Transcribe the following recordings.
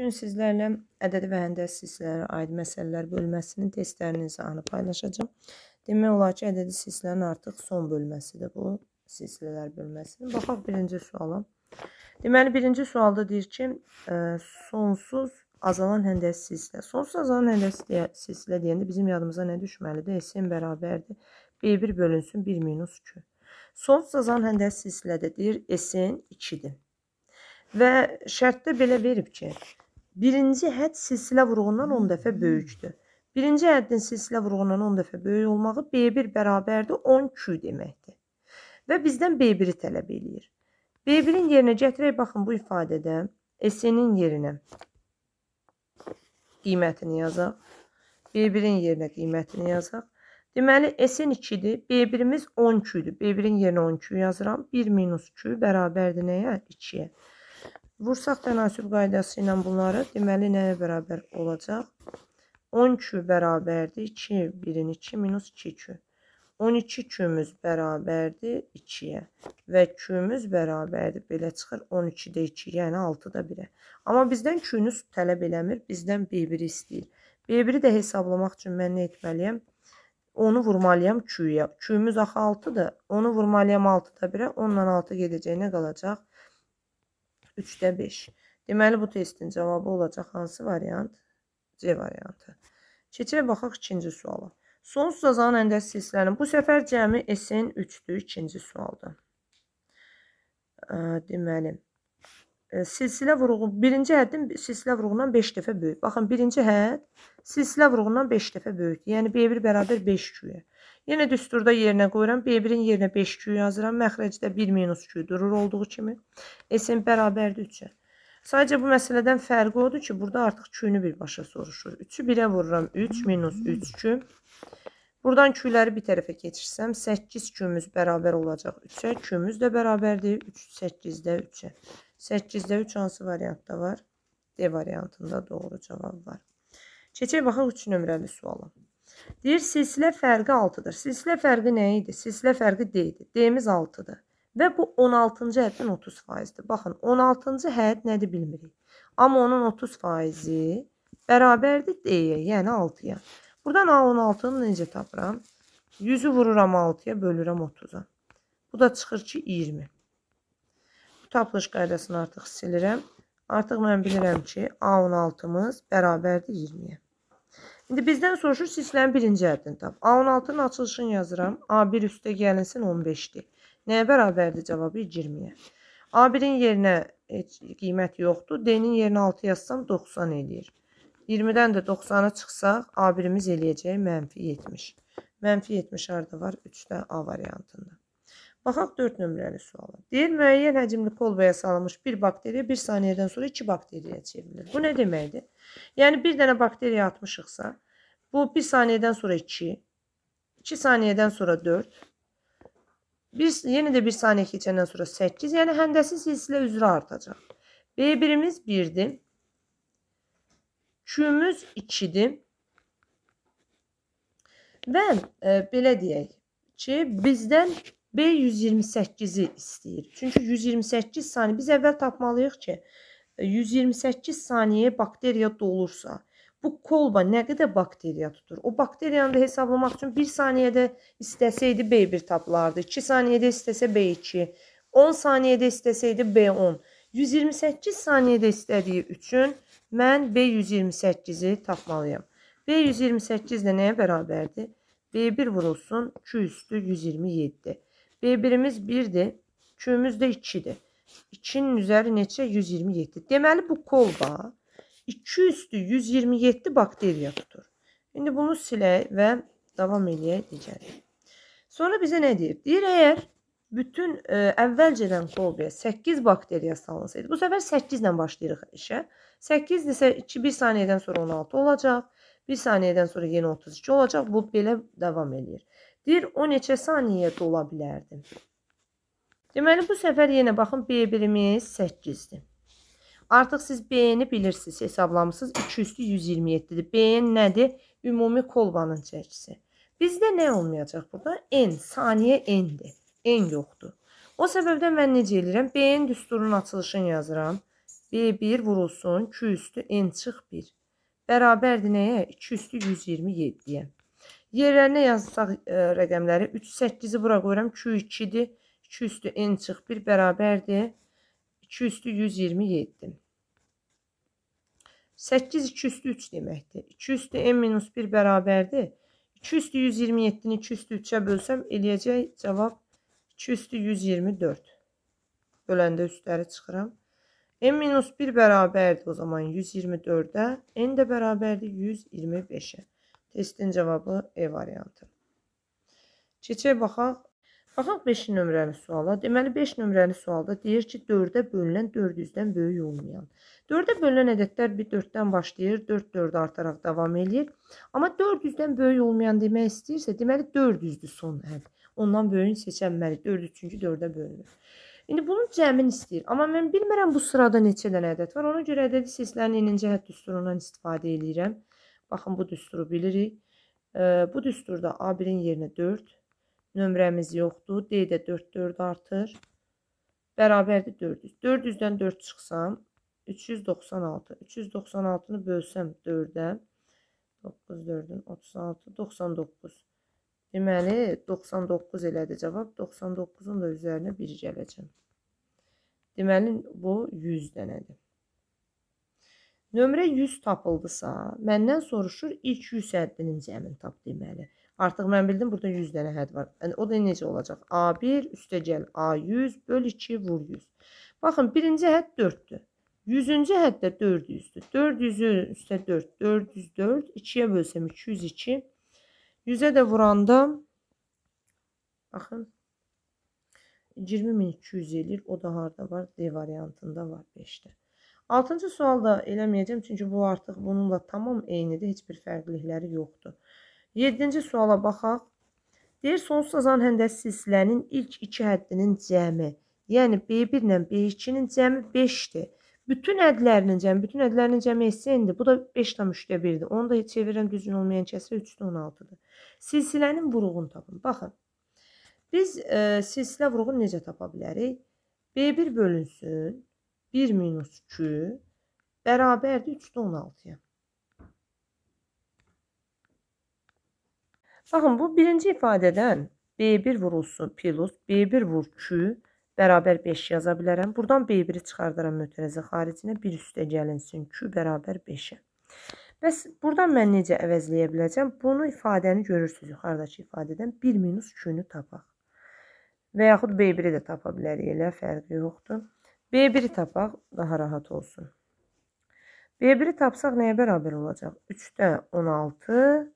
Gün sizlərlə ədədi və həndəs silsilələrə aid məsələlər bölməsinin testlərini izahını paylaşacağım. Demək olar ki, ədədi silsilənin artıq son bölməsidir bu silsilələr bölməsinin. Baxaq birinci suala. Deməli, birinci sualda deyir ki, e, sonsuz azalan həndəs silsilə. Sonsuz azalan həndəs silsilə deyəndə bizim yadımıza nə düşməlidir? SN bərabərdir. B1 bölünsün 1 minus 2. Sonsuz azalan həndəs silsilədə deyir SN 2-dir. Və şərtdə belə verib ki, Birinci hədd silsilə vurğundan 10 dəfə hmm. böyükdür. Birinci həddin silsilə vurğundan 10 dəfə böyük olmağı B1 bərabərdir 10Q deməkdir. Və bizdən B1-i tələb eləyir. B1-in yerinə gətirək, baxın bu ifadədə S-nin yerinə qiymətini yazaq. B1-in yerinə qiymətini yazaq. Deməli, S-in 2-dir, B1-imiz 10Q-dür. B1-in yerinə 10Q yazıram. 1 minus Q bərabərdir nəyə? 2-yə. Vursaq tənasüb qaydası ilə bunları, deməli nəyə bərabər olacaq? 12 bərabərdir 2, 1-in 2 minus 2Q. 12 Q-müz bərabərdir 2-yə və Q-müz bərabərdir, belə çıxır 12-də 2, yəni 6-da 1-ə. Amma bizdən Q-nü tələb eləmir, bizdən B1-i istəyir. B1-i də hesablamaq üçün mən nə etməliyəm? Onu vurmalıyam Q-yə. Q-müz axı 6-dır, onu vurmalıyam 6-da 1-ə, 10-dan 6 gedəcək, nə qalacaq? 3-də 5. Deməli, bu testin cavabı olacaq hansı variant? C variantı. Keçək, baxaq ikinci suala. Sonsuz azan əndəsi silsilənin. Bu səfər cəmi S-in 3-dür, ikinci sualdır. Deməli, e, silsilə vurğu, birinci həddin silsilə vurğundan 5 dəfə böyük. Baxın, birinci hədd silsilə vurğundan 5 dəfə böyükdür. Yəni, B1 bərabər 5 güyə. Yenə düsturda yerinə qoyuram. B1-in yerinə 5Q yazıram. Məxrəcdə 1 minus Q durur olduğu kimi. SM bərabərdir 3-ə. Sadəcə bu məsələdən fərqi odur ki, burada artıq Q-nü birbaşa soruşur. 3-ü 1-ə vururam. 3 minus 3Q. Buradan Q-ləri bir tərəfə keçirsəm, 8 Q-müz bərabər olacaq 3-ə. Q-müz də bərabərdir. 3, 8-də 3-ə. 8-də 3 hansı variantda var? D variantında doğru cavab var. Keçək baxaq 3 nömrəli suala. Deyir, silsilə fərqi 6-dır. Silsilə fərqi nə idi? Silsilə fərqi D-dir. D-miz 6-dır. Və bu 16-cı həddən 30%-dir. Baxın, 16-cı hədd nədir bilmirik. Amma onun 30%-i bərabərdir D-yə, yəni 6-ya. Buradan A16-nı necə tapıram? 100-ü vururam 6-ya, bölürəm 30-a. Bu da çıxır ki, 20. Bu tapılış qaydasını artıq silirəm. Artıq mən bilirəm ki, A16-mız bərabərdir 20-yə. İndi bizdən soruşur silsilənin birinci həddini tap. A16-nın açılışını yazıram. A1 üstə gəlinsin 15-dir. Nəyə bərabərdir cavabı? 20-yə. A1-in yerinə heç qiymət yoxdur. D-nin yerinə 6 yazsam 90 eləyir. 20-dən də 90-a çıxsaq A1-imiz eləyəcək mənfi 70. Mənfi 70 harda var? 3-də A variantında. Baxaq 4 nömrəli suala. Deyir, müəyyən həcmli polvaya salınmış bir bakteriya 1 saniyədən sonra 2 bakteriyaya çevrilir. Bu nə deməkdir? Yəni, bir dənə bakteriya atmışıqsa, bu 1 saniyədən sonra 2, 2 saniyədən sonra 4, bir, yenə də 1 saniyə keçəndən sonra 8, yəni həndəsi silsilə üzrə artacaq. B1-imiz 1-dir, Q-müz 2-dir və e, belə deyək ki, bizdən B 128-i istəyir. Çünki 128 saniyə biz əvvəl tapmalıyıq ki, 128 saniyə bakteriya dolursa, bu kolba nə qədər bakteriya tutur? O bakteriyanı da hesablamaq üçün 1 saniyədə istəsəydi B1 tapılardı, 2 saniyədə istəsə B2, 10 saniyədə istəsəydi B10. 128 saniyədə istədiyi üçün mən B128-i tapmalıyam. B128 də nəyə bərabərdir? B1 vurulsun 2 üstü 127. B1-imiz 1-dir. Q-ümüz də 2-dir. 2-nin üzəri neçə? 127. Deməli, bu kolba 2 üstü 127 bakteriya tutur. İndi bunu silək və davam eləyək digəri. Sonra bizə nə deyir? Deyir, əgər bütün ə, e, əvvəlcədən kolbaya 8 bakteriya salınsaydı, bu səfər 8 ilə başlayırıq işə. 8 desə 2, 1 saniyədən sonra 16 olacaq. 1 saniyədən sonra yenə 32 olacaq. Bu belə davam eləyir. Deyir, o neçə saniyədə ola bilərdim. Deməli, bu səfər yenə baxın, B birimiz 8-dir. Artıq siz B-ni bilirsiniz, hesablamışsınız. 2 üstü 127-dir. B-n nədir? Ümumi kolbanın çəkisi. Bizdə nə olmayacaq burada? N, saniyə N-dir. N yoxdur. O səbəbdən mən necə eləyirəm? B-n düsturun açılışını yazıram. B1 vurulsun, 2 üstü N çıx 1. Bərabərdir nəyə? 2 üstü 127-yə. Yerlərinə yazsaq ə, e, rəqəmləri 3 8-i bura qoyuram. 2 2-dir. 2 üstü n çıx 1 bərabərdir. 2 üstü 127. 8 2 üstü 3 deməkdir. 2 üstü n minus 1 bərabərdir. 2 üstü 127-ni 2 üstü 3-ə bölsəm eləyəcək cavab 2 üstü 124. Böləndə üstləri çıxıram. n minus 1 bərabərdir o zaman 124-ə. n də bərabərdir 125-ə. Testin cavabı E variantı. Keçək baxaq. Baxaq 5 nömrəli suala. Deməli 5 nömrəli sualda deyir ki, 4-ə bölünən 400-dən böyük olmayan. 4-ə bölünən ədədlər bir 4-dən başlayır, 4 4 artaraq davam eləyir. Amma 400-dən böyük olmayan demək istəyirsə, deməli 400-dür son əl. Ondan böyüyün seçənməli. 4 çünki 4-ə bölünür. İndi bunun cəmin istəyir. Amma mən bilmirəm bu sırada neçə dənə ədəd var. Ona görə ədədi seslərin yeninci hədd düsturundan istifadə edirəm. Baxın bu düsturu bilirik. Bu düsturda A1-in yerinə 4. Nömrəmiz yoxdur. D-də 4, 4 artır. Bərabərdir 400. 400-dən 4 çıxsam 396. 396-nı bölsəm 4-də. 9, 4-ün 36, 99. Deməli 99 elədi cavab. 99-un da üzərinə 1 gələcəm. Deməli bu 100 dənədir. Nömrə 100 tapıldısa, məndən soruşur ilk 100 həddinin cəmini tap deməli. Artıq mən bildim burada 100 dənə hədd var. Yəni, o da necə olacaq? A1 üstəgəl A100 böl 2 vur 100. Baxın, birinci hədd 4-dür. 100-cü həddə 400-dür. 400-ü üstə 4, 404, 2-yə bölsəm 202. 100-ə də vuranda, baxın, 20200 eləyir. O da harada var? D variantında var 5-də. Altıncı sual da eləməyəcəm, çünki bu artıq bununla tamam eynidir, heç bir fərqlilikləri yoxdur. Yedinci suala baxaq. Deyir, sonsuz azan həndəsi silsilənin ilk iki həddinin cəmi, yəni B1 ilə B2-nin cəmi 5-dir. Bütün ədlərinin cəmi, bütün ədlərinin cəmi SN-dir. Bu da 5,3-1-dir. Onu da çevirən düzgün olmayan kəsrə 3-16-dır. Silsilənin vuruğunu tapın. Baxın, biz e, silsilə vuruğunu necə tapa bilərik? B1 bölünsün 1 minus 2 bərabərdir 3-də 16-ya. Baxın, bu birinci ifadədən B1 vurulsun plus B1 vur Q bərabər 5 yaza bilərəm. Buradan B1-i çıxardıram mötərəzi xaricinə, 1 üstə gəlinsin Q bərabər 5-ə. Bəs buradan mən necə əvəzləyə biləcəm? Bunu ifadəni görürsünüz yuxarıdakı ifadədən 1 minus Q-nü tapaq. Və yaxud B1-i də tapa bilərik elə, fərqi yoxdur. B1-i tapaq, daha rahat olsun. B1-i tapsaq nəyə bərabər olacaq? 3-də 16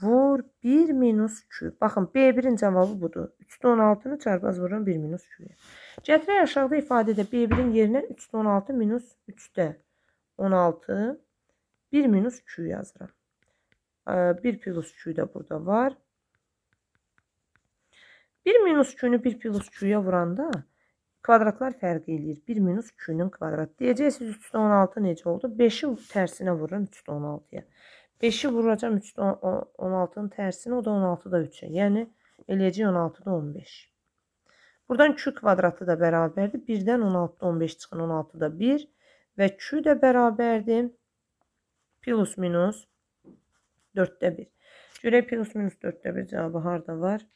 vur 1 minus 2. Baxın, B1-in cavabı budur. 3-də 16-nı çarpaz vururam 1 minus 2-yə. Gətirək aşağıda ifadədə B1-in yerinə 3-də 16 minus 3-də 16 1 minus 2 yazıram. 1 plus 2 də burada var. 1 minus 2-nü 1 plus 2-yə vuranda Kvadratlar fərq eləyir. 1 minus 2-nün kvadratı. Deyəcəksiniz 3 üstə 16 necə oldu? 5 tersine tərsinə vururam 3 üstə 16 vuracağım. 5-i vuracam 3 üstə 16 O da 16 da 3-ə. Yəni eləyəcək 16 da 15. Buradan Q kvadratı da bərabərdir. 1-dən 16-da 15 çıxın. 16-da 1 və Q də bərabərdir. Plus minus 4-də 1. Görək plus minus 4-də 1 cavabı harada var?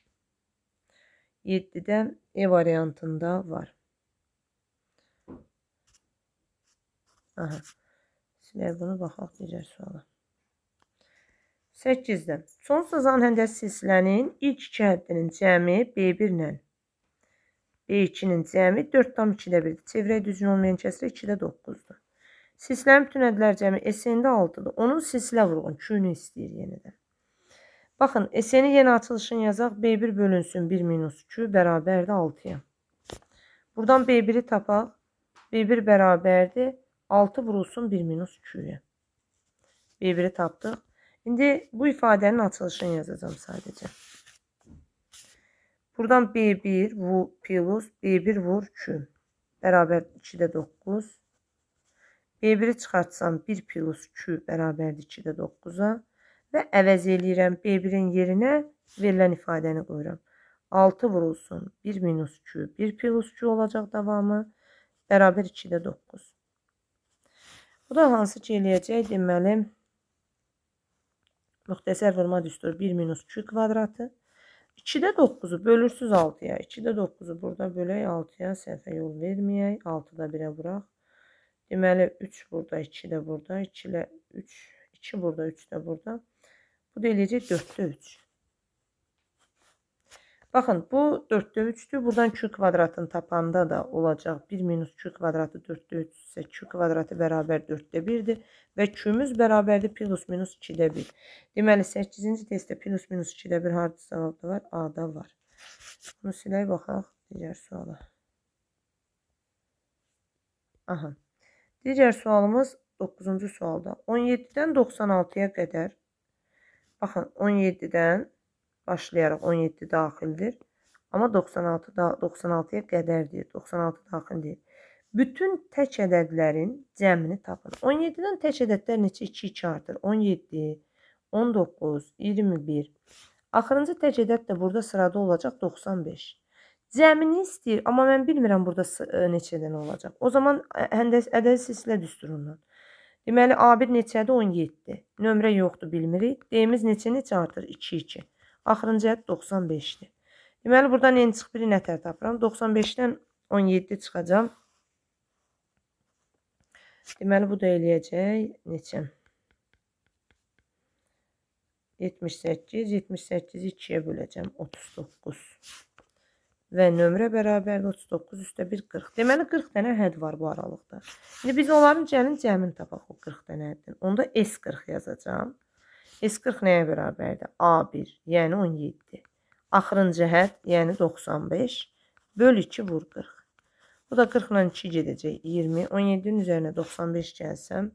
7 E variantında var. Aha. Silək bunu, baxaq digər suala. 8-də. Son sazanəndə silsilənin ilk iki həddinin cəmi B1 ilə B2-nin cəmi 4,2-də 1-dir. Çevrək düzgün olmayan kəsirə 2-də 9-dur. Silsilənin bütün ədlər cəmi SN-də 6-dır. Onun silsilə vurğun Q-nü istəyir yenidən. Baxın, SN-i yenə açılışını yazaq. B1 bölünsün 1 minus Q bərabərdir 6-ya. Buradan B1-i tapaq. B1 bərabərdir 6. 6 vurulsun 1 minus 2'ye. Birbiri tapdıq. İndi bu ifadənin açılışını yazacağım sadəcə. Buradan B1 vu, plus B1 vur 2. Bərabər 2-də 9. B1-i çıxartsam 1 plus 2 bərabərdir 2-də 9-a. Və əvəz eləyirəm B1-in yerinə verilən ifadəni qoyuram. 6 vurulsun 1 minus 2, 1 plus 2 olacaq davamı. Bərabər 2-də 9. Bu da hansı ki eləyəcək? Deməli, müxtəsər vurma düstur 1 minus 2 kvadratı. 2-də 9-u bölürsüz 6-ya. 2-də 9-u burada bölək 6-ya. Səhvə yol verməyək. 6-da 1-ə vuraq. Deməli, 3 burada, 2 də burada, 2 ilə 3, 2 burada, 3 də burada. Bu da eləyəcək 4-də 3. Baxın, bu 4-də 3-dür. Buradan Q kvadratını tapanda da olacaq. 1 minus Q kvadratı 4-də 3 isə Q kvadratı bərabər 4-də 1-dir. Və Q-müz bərabərdir plus minus 2-də 1. Deməli, 8-ci testdə plus minus 2-də 1 harcı cavabda var? A-da var. Bunu silək, baxaq digər suala. Aha. Digər sualımız 9-cu sualda. 17-dən 96-ya qədər, baxın, 17-dən 96-ya qədər, başlayaraq 17 daxildir. Amma 96 da 96-ya qədərdir. 96 daxildir. Bütün tək ədədlərin cəmini tapın. 17-dən tək ədədlər neçə? 2 2 artır. 17, 19, 21. Axırıncı tək ədəd də burada sırada olacaq 95. Cəmini istəyir, amma mən bilmirəm burada e, neçədən olacaq. O zaman həndəs ədədi silsilə düsturundan. Deməli A1 neçədir? 17. Nömrə yoxdur, bilmirik. D-imiz neçə neçə artır? 2 2. Axırıncı ədəd 95-dir. Deməli, buradan n çıx 1-i nətər tapıram? 95-dən 17 çıxacam. Deməli, bu da eləyəcək neçəm? 78, 78-i 2-yə böləcəm. 39. Və nömrə bərabərdir 39 üstə 1, 40. Deməli, 40 dənə həd var bu aralıqda. İndi biz onların gəlin cəmin tapaq o 40 dənə həddin. Onda S40 yazacam. 40. S40 nəyə bərabərdir? A1, yəni 17. Axırın cəhət, yəni 95, böl 2 vur 40. Bu da 40 ilə 2 gedəcək, 20. 17-nin üzərinə 95 gəlsəm,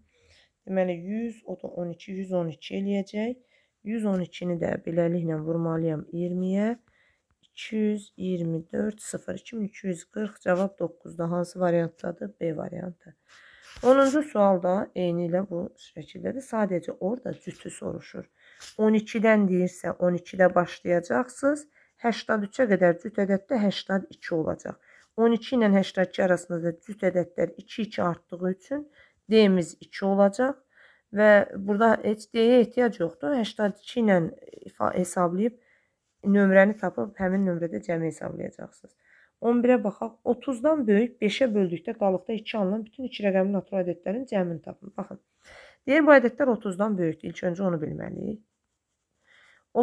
deməli 100, o da 12, 112 eləyəcək. 112-ni də beləliklə vurmalıyam 20-yə. 224, 0, 2240, cavab 9-da. Hansı variantdadır? B variantı. 10-cu sualda eyni ilə bu şəkildədir. Sadəcə orada cütü soruşur. 12-dən deyirsə 12-də başlayacaqsınız. 83-ə qədər cüt ədəddə 82 olacaq. 12 ilə 82 arasında da cüt ədədlər 2-2 artdığı üçün D-miz 2 olacaq. Və burada heç D-yə ehtiyac yoxdur. 82 ilə hesablayıb nömrəni tapıb həmin nömrədə cəmi hesablayacaqsınız. 11-ə baxaq. 30-dan böyük 5-ə böldükdə qalıqda 2 alınan bütün 2 rəqəmli natural ədədlərin cəmini tapın. Baxın. Deyir bu ədədlər 30-dan böyükdür. İlk öncə onu bilməliyik.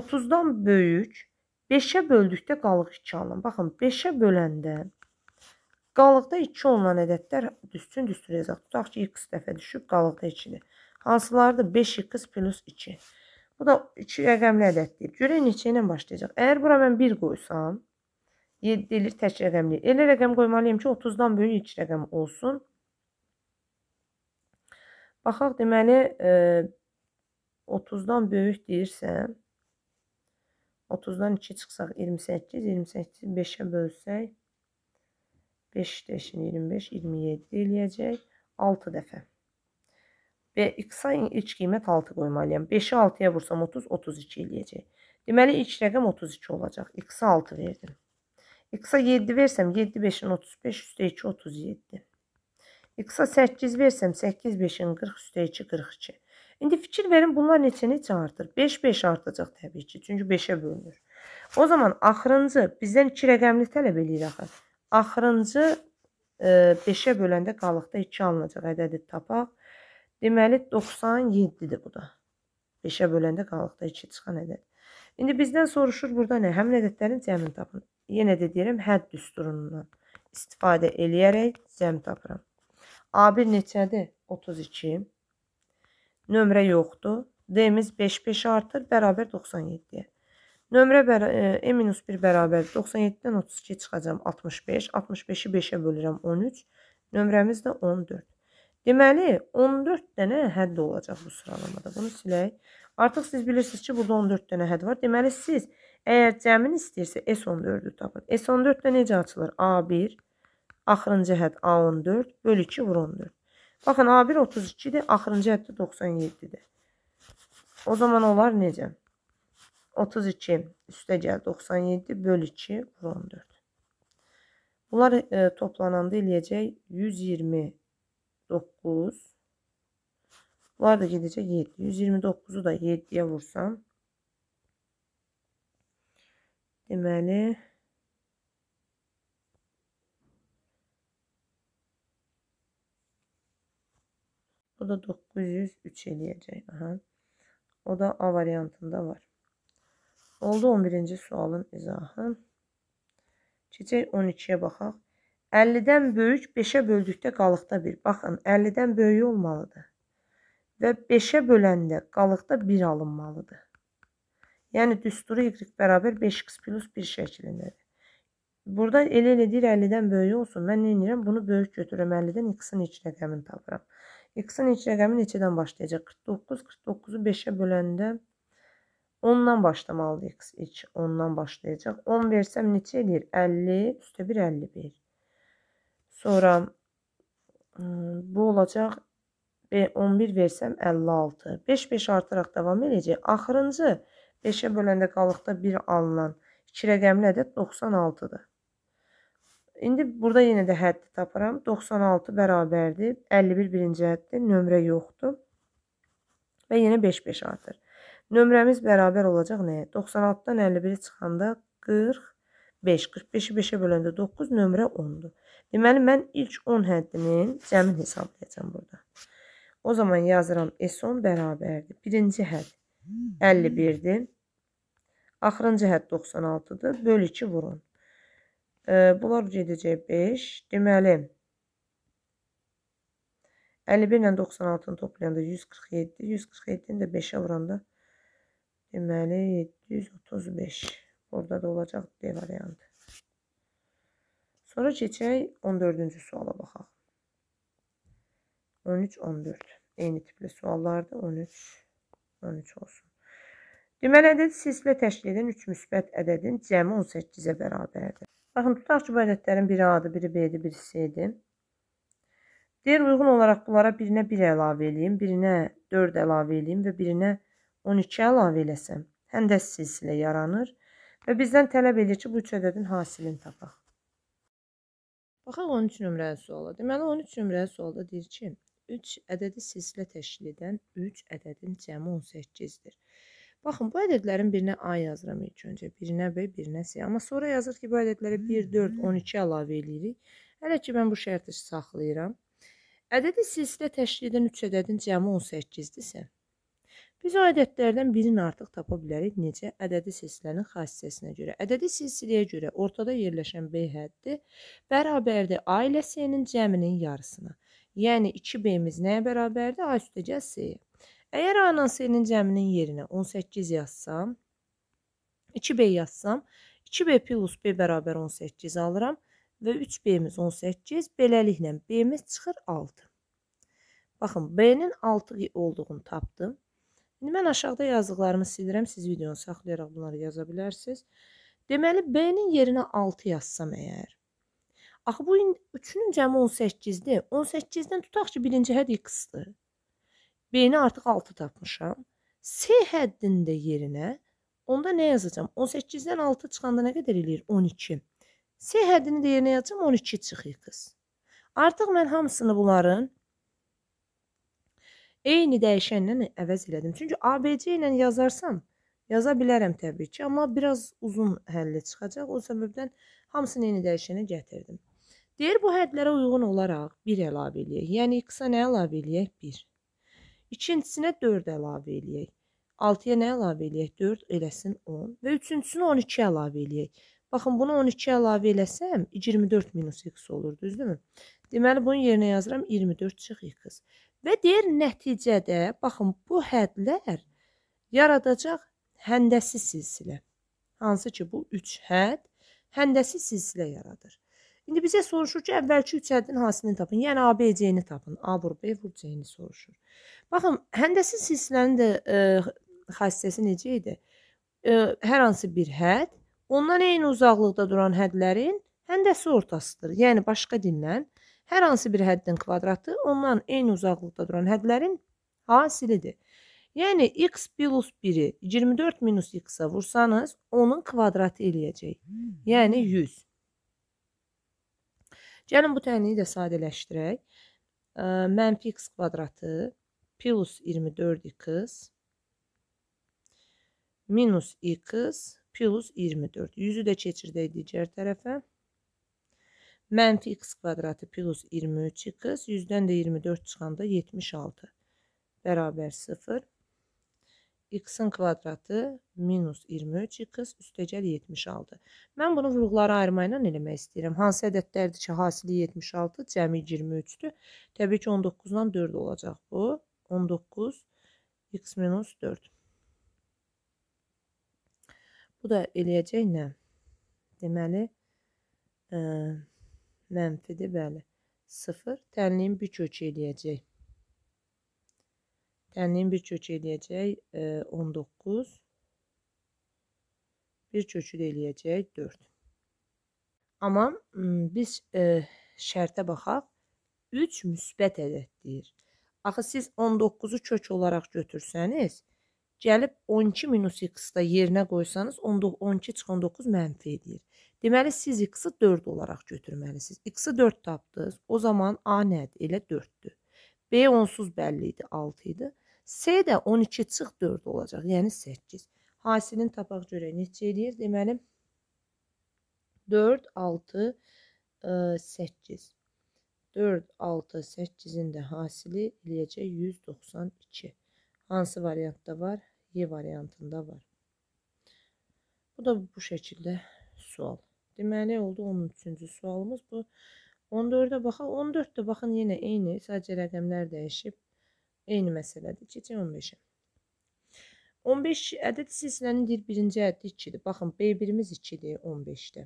30-dan böyük 5-ə böldükdə qalıq 2 alınan. Baxın 5-ə böləndə qalıqda 2 olunan ədədlər düzsün düzsün yazaq. Tutaq ki x dəfə düşüb qalıqda 2-dir. Hansılardır? 5x plus 2. Bu da 2 rəqəmli ədəddir. Görək neçə ilə başlayacaq. Əgər bura mən 1 qoysam, 7 ilir tək rəqəmli. Elə rəqəm qoymalıyam ki, 30-dan böyük ilk rəqəm olsun. Baxaq, deməli, e, 30-dan böyük deyirsəm, 30-dan 2 çıxsaq 28, 28-i 5-ə bölsək, 5 deşin 25, 27 eləyəcək 6 dəfə. Və x-a ilk qiymət 6 qoymalıyam. 5-i 6-ya vursam 30, 32 eləyəcək. Deməli, ilk rəqəm 32 olacaq. X-a 6 verdim. X-a 7 versəm 7 5-in 35 üstə 2 37. X-a 8 versəm 8 5-in 40 üstə 2 42. İndi fikir verin bunlar neçə neçə artır? 5 5 artacaq təbii ki. Çünki 5-ə bölünür. O zaman axırıncı bizdən 2 rəqəmli tələb eləyir axı. Axırıncı 5-ə e, böləndə qalıqda 2 alınacaq ədədi tapaq. Deməli 97-dir bu da. 5-ə böləndə qalıqda 2 çıxan ədəd. İndi bizdən soruşur burada nə? Həmin ədədlərin cəmini tapın yenə də deyirəm, hədd düsturundan istifadə eləyərək cəm tapıram. A1 neçədir? 32. Nömrə yoxdur. D-miz 5-5 artır, bərabər 97-yə. Nömrə E-1 bərabər 97-dən 32 çıxacam 65. 65-i 5-ə bölürəm 13. Nömrəmiz də 14. Deməli, 14 dənə hədd olacaq bu sıralamada. Bunu silək. Artıq siz bilirsiniz ki, burada 14 dənə hədd var. Deməli, siz Əgər cəmin istəyirsə S14-ü tapın. S14-də necə açılır? A1, axırıncı hədd A14, böl 2 vur 14. Baxın A1 32-dir, axırıncı həddə 97-dir. O zaman olar necə? 32 üstə gəl 97 böl 2 vur 14. Bunlar e, toplananda eləyəcək 129. Bunlar da gedəcək 7. 129-u da 7-yə vursam Deməli Bu da 903 eləyəcək. Aha. O da A variantında var. Oldu 11-ci sualın izahı. Keçək 12-yə baxaq. 50-dən böyük 5-ə böldükdə qalıqda 1. Baxın, 50-dən böyük olmalıdır. Və 5-ə böləndə qalıqda 1 alınmalıdır. Yəni düsturu y bərabər 5x plus 1 şəklindədir. Burada elə-elə deyir 50-dən böyük olsun. Mən nə edirəm? Bunu böyük götürürəm 50-dən x-in iç rəqəmini tapıram. X-in iç rəqəmi neçədən başlayacaq? 49, 49-u 5-ə böləndə 10-dan başlamalıdır x iç. 10-dan başlayacaq. 10 versəm neçə edir? 50 üstə 1, 51. Sonra bu olacaq 11 versəm 56. 5-5 artıraq davam edəcək. Axırıncı 5-ə böləndə qalıqda 1 alınan 2 rəqəmli ədəd 96-dır. İndi burada yenə də həddi tapıram. 96 bərabərdir. 51 birinci həddi. Nömrə yoxdur. Və yenə 5-5 artır. Nömrəmiz bərabər olacaq nəyə? 96-dan 51-i çıxanda 40, 5. 45-i 5-ə böləndə 9, nömrə 10-dur. Deməli, mən ilk 10 həddinin cəmin hesablayacam burada. O zaman yazıram S10 bərabərdir. Birinci hədd. 51-dir. Axırıncı hədd 96-dır. Böl 2 vurun. Bunlar gedəcək 5. Deməli, 51 ilə 96-nı toplayanda 147, 147-ni də 5-ə vuranda deməli 735. Burada da olacaq D variantı. Sonra keçək 14-cü suala baxaq. 13-14. Eyni tipli suallardır. 13 13 olsun. Deməli, ədəd silsilə təşkil edən 3 müsbət ədədin cəmi 18-ə bərabərdir. Baxın, tutaq ki, bu ədədlərin biri A-dır, biri B-dir, biri C-dir. Deyir, uyğun olaraq bunlara birinə 1 əlavə edeyim, birinə 4 əlavə edeyim və birinə 12 əlavə eləsəm, həndəs silsilə yaranır və bizdən tələb edir ki, bu üç ədədin hasilini tapaq. Baxaq 13 nömrəli suala. Deməli, 13 nömrəli sualda deyir ki, 3 ədədi silsilə təşkil edən 3 ədədin cəmi 18-dir. Baxın, bu ədədlərin birinə A yazıram ilk öncə, birinə B, birinə C. Amma sonra yazır ki, bu ədədlərə 1, 4, 12 əlavə eləyirik. Hələ ki, mən bu şərti saxlayıram. Ədədi silsilə təşkil edən 3 ədədin cəmi 18-dirsə, biz o ədədlərdən birini artıq tapa bilərik. Necə? Ədədi silsilənin xassəsinə görə. Ədədi silsiləyə görə ortada yerləşən B həddi bərabərdir A ilə C-nin cəminin yarısına. Yəni 2B-miz nəyə bərabərdir? A üstəcə C-yə. Əgər A-nın C-nin cəminin yerinə 18 yazsam, 2B yazsam, 2B plus B bərabər 18 alıram və 3B-miz 18, beləliklə B-miz çıxır 6. Baxın, B-nin 6 olduğunu tapdım. İndi mən aşağıda yazdıqlarımı silirəm, siz videonu saxlayaraq bunları yaza bilərsiniz. Deməli, B-nin yerinə 6 yazsam əgər, Axı bu üçünün cəmi 18-dir. 18-dən tutaq ki, birinci hədd x-dir. B-ni artıq 6 tapmışam. S həddində yerinə onda nə yazacağam? 18-dən 6 çıxanda nə qədər eləyir? 12. S həddini də yerinə yazacağam, 12 çıxır x. Artıq mən hamısını bunların eyni dəyişənlə əvəz elədim. Çünki ABC ilə yazarsam yaza bilərəm təbii ki, amma biraz uzun həlli çıxacaq. O səbəbdən hamısını eyni dəyişənə gətirdim. Deyir, bu hədlərə uyğun olaraq 1 əlavə eləyək. Yəni, x-a nə əlavə eləyək? 1. İkincisinə 4 əlavə eləyək. 6-ya nə əlavə eləyək? 4 eləsin 10. Və üçüncüsünü 12 əlavə eləyək. Baxın, bunu 12 əlavə eləsəm, 24 minus x olur, düzdürmü? Deməli, bunun yerinə yazıram 24 çıx x. Və deyir, nəticədə, baxın, bu hədlər yaradacaq həndəsi silsilə. Hansı ki, bu 3 həd həndəsi silsilə yaradır. İndi bizə soruşur ki, əvvəlki üç ədin hansını tapın. Yəni ABC-ni tapın. A vur B vur C-ni soruşur. Baxın, həndəsi silsilənin də e, xassəsi necə idi? E, hər hansı bir hədd ondan eyni uzaqlıqda duran hədlərin həndəsi ortasıdır. Yəni başqa dillə hər hansı bir həddin kvadratı ondan eyni uzaqlıqda duran hədlərin hasilidir. Yəni x plus 1-i 24 minus x-a vursanız, onun kvadratı eləyəcək. Hmm. Yəni 100. Gəlin yəni bu tənliyi də sadələşdirək. Mənfi x kvadratı plus 24x minus x plus 24. Yüzü də keçirdək digər tərəfə. Mənfi x kvadratı plus 23x, 100-dən də 24 çıxanda 76 bərabər 0 x-in kvadratı minus 23x üstəgəl 76. Mən bunu vurğulara ayırma ilə eləmək istəyirəm. Hansı ədədlərdir ki, hasili 76, cəmi 23-dür. Təbii ki, 19-dan 4 olacaq bu. 19 x minus 4. Bu da eləyəcək nə? Deməli, ə, mənfidir, bəli. 0 tənliyin bir kökü eləyəcək. Dənliyin bir kökü eləyəcək 19. Bir kökü də eləyəcək 4. Amma biz ə, e, şərtə baxaq. 3 müsbət ədəddir. Axı siz 19-u kök olaraq götürsəniz, gəlib 12 minus x-da yerinə qoysanız, 12 çıx 19 mənfi edir. Deməli, siz x-ı 4 olaraq götürməlisiniz. x-ı 4 tapdınız, o zaman a nədir? Elə 4-dür. B onsuz bəlli idi, 6 idi. S də 12 çıx 4 olacaq, yəni 8. Hasilin tapaq görə neçə eləyir? Deməli, 4, 6, 8. 4, 6, 8-in də hasili eləyəcək 192. Hansı variantda var? Y variantında var. Bu da bu şəkildə sual. Deməli, oldu 13-cü sualımız. Bu 14-ə baxaq. 14-də baxın yenə eyni, sadəcə rəqəmlər dəyişib. Eyni məsələdir. Keçək 15-ə. 15 ədəd silsilənin deyir birinci əddi 2-dir. Baxın B1-imiz 2-dir 15-də.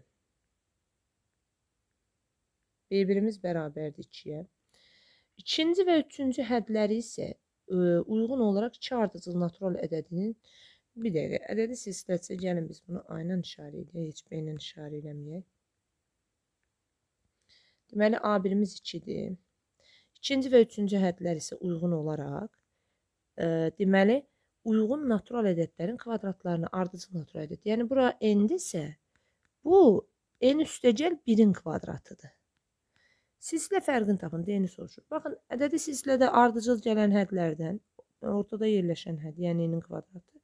B1-imiz bərabərdir 2-yə. İkinci və üçüncü hədləri isə ə, e, uyğun olaraq 2 ardıcıl natural ədədinin bir dəqiqə ədədi silsiləsi gəlin biz bunu aynan işarə edək, heç B ilə işarə eləməyək. Deməli A1-imiz 2-dir. İkinci və üçüncü hədlər isə uyğun olaraq, e, deməli, uyğun natural ədədlərin kvadratlarını ardıcıl natural ədəd. Yəni, bura n-dirsə, bu n üstəgəl 1-in kvadratıdır. Silsilə fərqini tapın, d-ni soruşur. Baxın, ədədi silsilədə ardıcıl gələn hədlərdən, ortada yerləşən həd, yəni n-in kvadratı,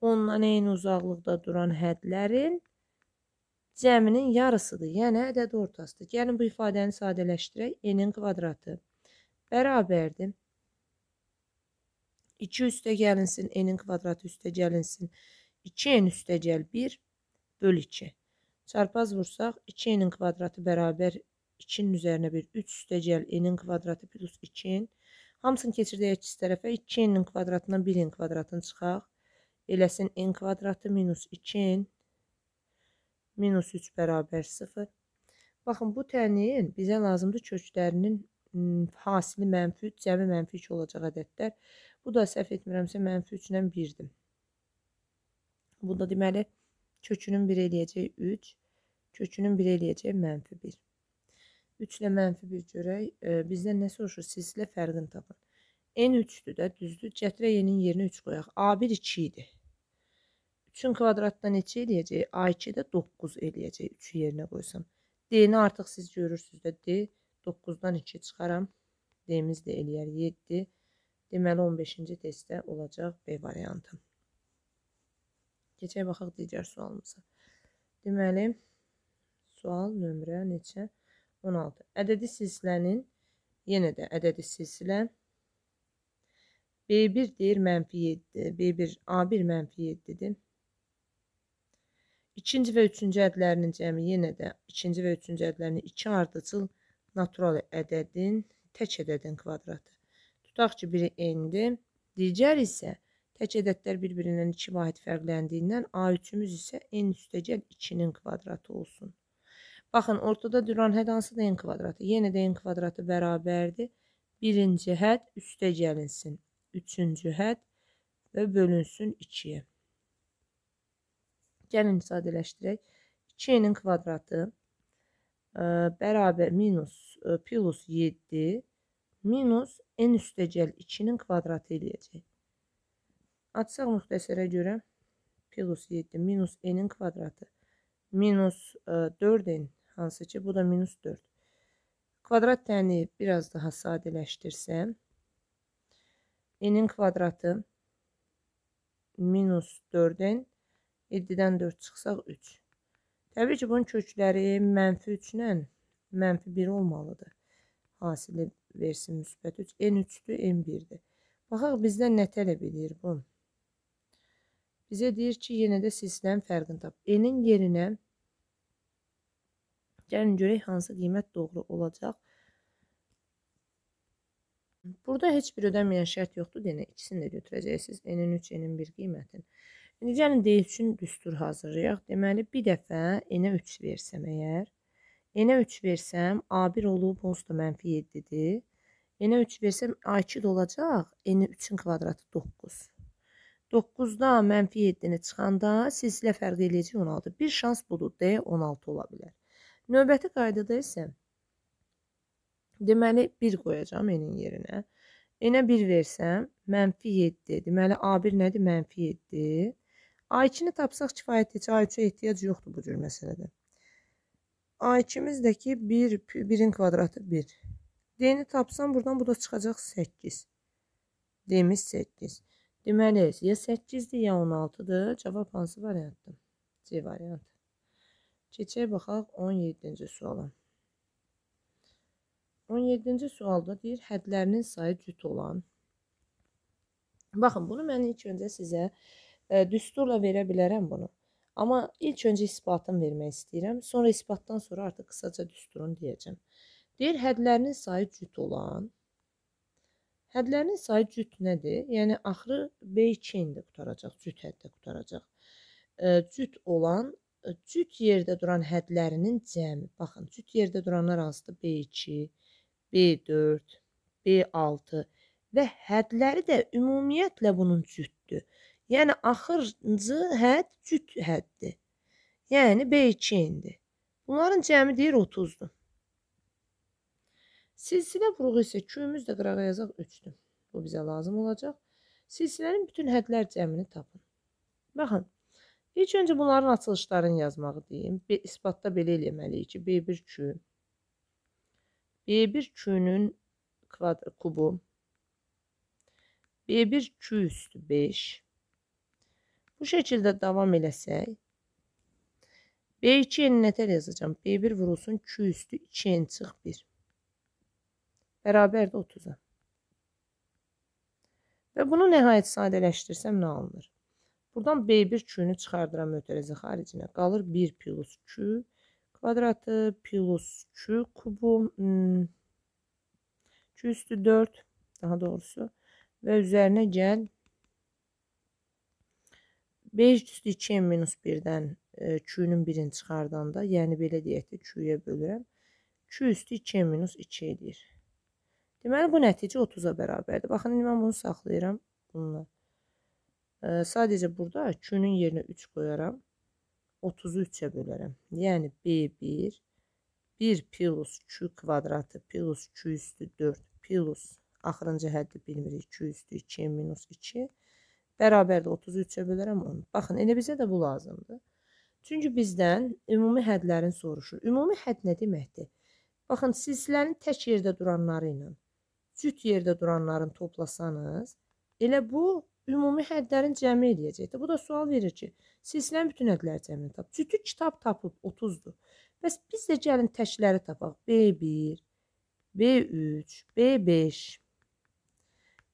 ondan eyni uzaqlıqda duran hədlərin cəminin yarısıdır, yəni ədədi ortasıdır. Gəlin, bu ifadəni sadələşdirək, n-in kvadratı bərabərdir. 2 üstə gəlinsin, n-in kvadratı üstə gəlinsin. 2n üstə gəl 1 böl 2. Çarpaz vursaq, 2n-in kvadratı bərabər 2-nin üzərinə 1, 3 üstə gəl n-in kvadratı plus 2-n. Hamısını keçirdək ikisi tərəfə, 2n-in kvadratından 1-in kvadratını çıxaq. Eləsin n kvadratı minus 2n minus 3 bərabər 0. Baxın, bu təniyin bizə lazımdır köklərinin hasili mənfi 3, cəmi mənfi 2 olacaq ədədlər. Bu da səhv etmirəmsə mənfi 3 ilə 1-dir. Bu da deməli kökünün 1 eləyəcək 3, kökünün 1 eləyəcək mənfi 1. 3 ilə mənfi 1 görək, e, bizdən nə soruşur? Silsilə fərqini tapın. N 3-dür də, düzdür. Cətrə yenin yerinə 3 qoyaq. A1 2 idi. 3-ün kvadratdan neçə eləyəcək? A2 də 9 eləyəcək 3-ü yerinə qoysam. D-ni artıq siz görürsünüz də, D 9-dan 2 çıxaram. D-miz də eləyər 7. Deməli 15-ci testdə olacaq B variantı. Keçək baxaq digər sualımıza. Deməli sual nömrə neçə? 16. Ədədi silsilənin yenə də ədədi silsilə B1 deyir mənfi 7, B1 A1 mənfi 7-dir. İkinci və üçüncü ədlərinin cəmi yenə də ikinci və üçüncü ədlərinin iki ardıcıl natural ədədin tək ədədin kvadratı. Tutaq ki, biri eynidir. Digər isə tək ədədlər bir-birindən 2 vahid fərqləndiyindən A3-ümüz isə n üstəgəl 2-nin kvadratı olsun. Baxın, ortada duran həd hansıdır n kvadratı? Yenə də n kvadratı bərabərdir. Birinci həd üstə gəlinsin. Üçüncü həd və bölünsün 2-yə. Gəlin sadələşdirək. 2-nin kvadratı bərabər minus e, plus 7 minus n üstəgəl 2-nin kvadratı eləyəcək. Açsaq müxtəsərə görə plus 7 minus n-in kvadratı minus 4n e, hansı ki bu da minus 4. Kvadrat təni biraz daha sadələşdirsəm n-in kvadratı minus 4n 7-dən 4 çıxsaq 3. Təbii ki, bunun kökləri mənfi 3 ilə mənfi 1 olmalıdır. Hasili versin müsbət 3. N 3-dür, N 1-dir. Baxaq, bizdən nə tələb edir bu? Bizə deyir ki, yenə də silsilənin fərqini tap. N-in yerinə gəlin görək hansı qiymət doğru olacaq. Burada heç bir ödəməyən şərt yoxdur, deyənə ikisini də götürəcəksiniz. N-in 3, N-in 1 qiymətin. Necənin deyil üçün düstur hazırlayaq. Deməli, bir dəfə n-ə 3 versəm əgər, n-ə 3 versəm, A1 olub, onsuz da mənfi 7-dir. n-ə 3 versəm, A2 də olacaq, n-ə 3-ün kvadratı 9. 9-da mənfi 7-ni çıxanda silsilə fərqi eləyəcək 16. Bir şans budur, D 16 ola bilər. Növbəti qaydada isə, deməli, 1 qoyacam n-in yerinə. N-ə 1 versəm, mənfi 7. Deməli, A1 nədir? Mənfi 7. A2-ni tapsaq kifayətdir. A3-ə ehtiyac yoxdur bu cür məsələdə. A2-miz də ki 1 1-in kvadratı 1. D-ni tapsam buradan bu da çıxacaq 8. D-miz 8. Deməli, ya 8-dir, ya 16-dır. Cavab hansı variantdır? C variantı. Keçək baxaq 17-ci suala. 17-ci sualda deyir, hədlərinin sayı cüt olan. Baxın, bunu mən ilk öncə sizə düsturla verə bilərəm bunu. Amma ilk öncə isbatını vermək istəyirəm. Sonra isbatdan sonra artıq qısaca düsturunu deyəcəm. Deyir, hədlərinin sayı cüt olan. Hədlərinin sayı cüt nədir? Yəni, axırı B2 ində qutaracaq, cüt həddə qutaracaq. Cüt olan, e, cüt yerdə duran hədlərinin cəmi. Baxın, cüt yerdə duranlar hansıdır? B2, B4, B6 və hədləri də ümumiyyətlə bunun cütdür. Yəni axırıncı hədd cüt həddir. Yəni B2-dir. Bunların cəmi deyir 30-dur. Silsilə vuruğu isə Q-müz də qırağa yazaq 3-dür. Bu bizə lazım olacaq. Silsilənin bütün hədlər cəmini tapın. Baxın, ilk öncə bunların açılışlarını yazmağı deyim. Be isbatda belə eləməliyik ki, B1Q B1Q-nün kubu B1Q üstü 5 Bu şəkildə davam eləsək, B2 yeni nətər yazacam? B1 vurulsun 2 üstü 2 n çıx 1. Bərabərdə 30-a. Və bunu nəhayət sadələşdirsəm nə alınır? Buradan B1 Q-nü çıxardıram mötərəzi xaricinə. Qalır 1 plus Q kvadratı plus Q kubu hmm, Q üstü 4 daha doğrusu və üzərinə gəl 502 minus 1-dən Q-nün e, birini çıxardanda, yəni belə deyək də Q-yə bölürəm. Q üstü 2 minus 2 edir. Deməli, bu nəticə 30-a bərabərdir. Baxın, indi mən bunu saxlayıram bununla. E, sadəcə burada Q-nün yerinə 3 qoyaram. 30-u 3-ə bölərəm. Yəni, B1, 1 plus Q kvadratı plus Q üstü 4 plus, axırıncı həddi bilmirik, Q üstü 2 minus 2 edir Bərabərdir 33-ə bölərəm 10. Baxın, elə bizə də bu lazımdır. Çünki bizdən ümumi hədlərin soruşur. Ümumi hədd nə deməkdir? Baxın, silsilənin tək yerdə duranları ilə cüt yerdə duranların toplasanız, elə bu ümumi hədlərin cəmi eləyəcəkdir. Bu da sual verir ki, silsilənin bütün hədləri cəmini tap. Cütü kitab tapıb 30-dur. Bəs biz də gəlin təkləri tapaq. B1, B3, B5.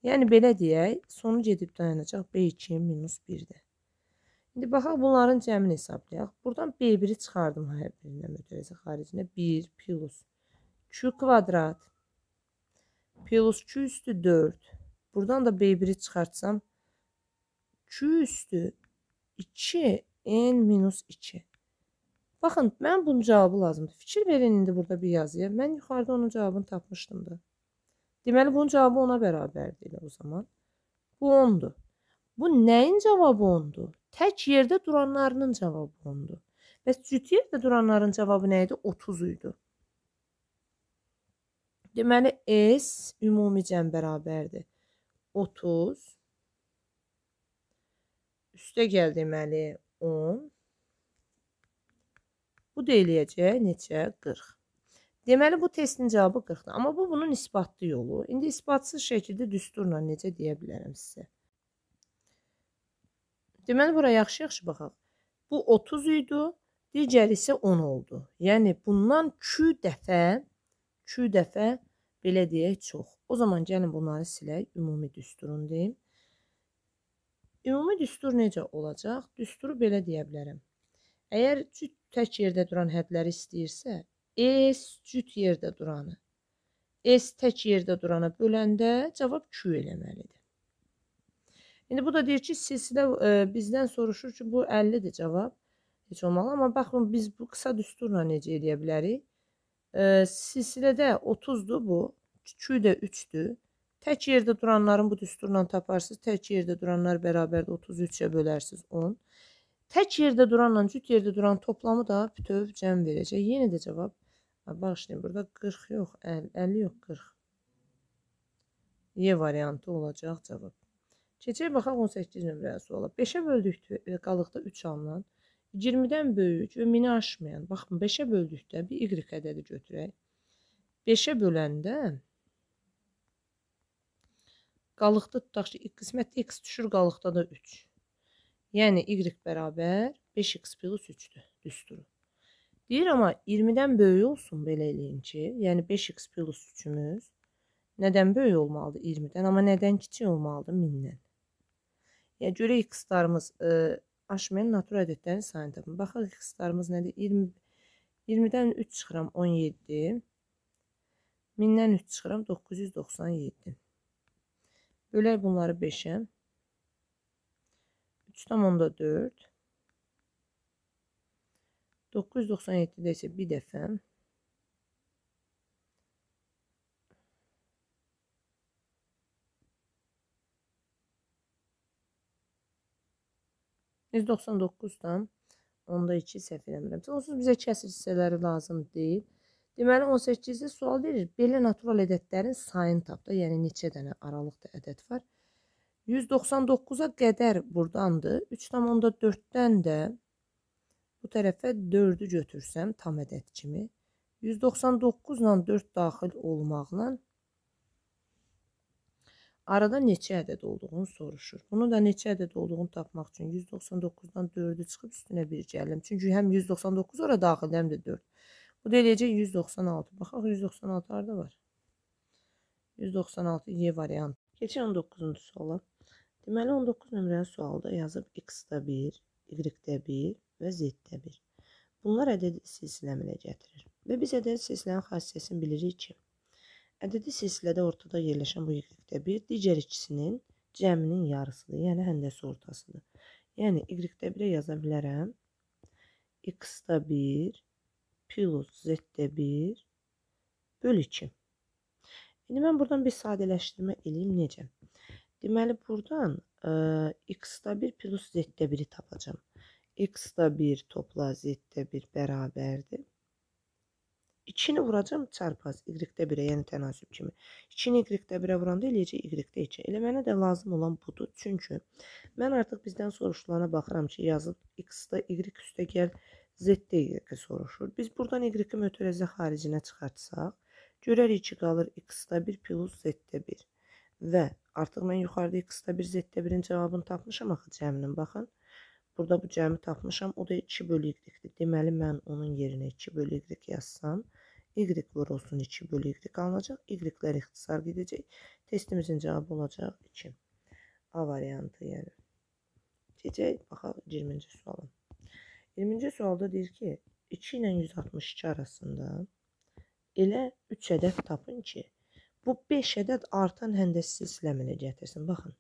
Yəni belə deyək, sonuc edib dayanacaq B2 minus 1-də. İndi baxaq, bunların cəmini hesablayaq. Buradan B1-i çıxardım hər birindən mötərizə xaricinə. 1 plus Q kvadrat plus Q üstü 4. Buradan da B1-i çıxartsam, Q üstü 2 N minus 2. Baxın, mən bunun cavabı lazımdır. Fikir verin indi burada bir yazıya. Mən yuxarıda onun cavabını tapmışdım da. Deməli bunun cavabı ona bərabərdir elə o zaman. Bu 10-dur. Bu nəyin cavabı 10-dur? Tək yerdə duranlarının cavabı 10-dur. Bəs cüt yerdə duranların cavabı nə idi? 30 idi. Deməli S ümumi cəm bərabərdir. 30 üstə gəl deməli 10 Bu da eləyəcək neçə? 40. Deməli bu testin cavabı 40-dır. Amma bu bunun isbatlı yolu. İndi isbatsız şəkildə düsturla necə deyə bilərəm sizə? Deməli bura yaxşı-yaxşı baxaq. Bu 30 idi, digəri isə 10 oldu. Yəni bundan 2 dəfə 2 dəfə belə deyək çox. O zaman gəlin bunları silək, ümumi düsturunu deyim. Ümumi düstur necə olacaq? Düsturu belə deyə bilərəm. Əgər tək yerdə duran hədləri istəyirsə, S cüt yerdə duranı, S tək yerdə durana böləndə cavab Q eləməlidir. İndi bu da deyir ki, silsilə e, bizdən soruşur ki, bu 50-dir cavab. Heç olmalı, amma baxın biz bu qısa düsturla necə eləyə bilərik? E, silsilədə 30-dur bu, Q də 3-dür. Tək yerdə duranların bu düsturla taparsınız. Tək yerdə duranlar bərabərdə 33-ə bölərsiniz 10. Tək yerdə duranla cüt yerdə duran toplamı da bütöv cəm verəcək. Yenə də cavab Bağışlayın, burada 40 yox, 50, 50 yox, 40. Y variantı olacaq cavab. Keçək baxaq 18 nömrəli suala. 5-ə böldükdə qalıqda 3 alınan, 20-dən böyük və mini aşmayan. Baxın, 5-ə böldükdə bir y ədədi götürək. 5-ə böləndə qalıqda tutaq ki, qismətdə x düşür, qalıqda da 3. Yəni y bərabər 5x plus 3-dür, düsturu. Deyir amma 20-dən böyük olsun belə eləyin ki, yəni 5x plus 3-ümüz nədən böyük olmalıdır 20-dən, amma nədən kiçik olmalıdır 1000-dən. Yəni görə x-larımız e, aşmayan natura ədədlərin sayını tapın. Baxaq x-larımız nədir? 20 20-dən 3 çıxıram 17. 1000-dən 3 çıxıram 997. Bölək bunları 5-ə. 3,4 997-də isə bir dəfə Yüz doxsan doqquzdan onda 2 səhv eləmirəm. Onsuz bizə kəsir hissələri lazım deyil. Deməli 18-ci sual verir. Belə natural ədədlərin sayını tap da, yəni neçə dənə aralıqda ədəd var. 199-a qədər burdandır. 3,4-dən də Bu tərəfə 4-ü götürsəm tam ədəd kimi 199 ilə 4 daxil olmaqla arada neçə ədəd olduğunu soruşur. Bunu da neçə ədəd olduğunu tapmaq üçün 199-dan 4-ü çıxıb üstünə 1 gəlim. Çünki həm 199 ora daxil, həm də 4. Bu da eləyəcək 196. Baxaq 196 harda var? 196 Y variant. Keçir 19-cu suala. Deməli 19 nömrəli sualda yazıb x-də 1, y-də 1, və Z-də 1. Bunlar ədədi silsilə əmələ gətirir və biz ədədi silsilənin xassəsini bilirik ki, ədədi silsilədə ortada yerləşən bu y-də 1 digər ikisinin cəminin yarısıdır, yəni həndəsi ortasıdır. Yəni y-də 1-ə yaza bilərəm x-də 1 plus z-də 1 böl 2. İndi mən buradan bir sadələşdirmə eləyim necə? Deməli, buradan ə, x-də 1 plus z-də 1-i tapacam. X da 1 topla Z də 1 bərabərdir. 2-ni vuracam çarpaz y-də 1-ə, yəni tənasüb kimi. 2-ni y-də 1-ə vuranda eləyəcək y-də 2. Elə mənə də lazım olan budur. Çünki mən artıq bizdən soruşulana baxıram ki, yazıb x-də y üstə gəl, z-də y soruşur. Biz buradan y-i mötərəzə xaricinə çıxartsaq, görərik ki, qalır x-də 1 plus z-də 1. Və artıq mən yuxarıda x-də 1, z-də 1-in cavabını tapmışam axı cəminin, baxın. Burada bu cəmi tapmışam. O da 2 bölü y-dir. Deməli, mən onun yerinə 2 bölü y yazsam, y vurulsun 2 bölü y alınacaq. Y-lər ixtisar gedəcək. Testimizin cavabı olacaq 2. A variantı yəni. Keçək, baxaq 20-ci suala. 20-ci sualda deyir ki, 2 ilə 162 arasında elə 3 ədəd tapın ki, bu 5 ədəd artan həndəs silsiləmini gətirsin. Baxın.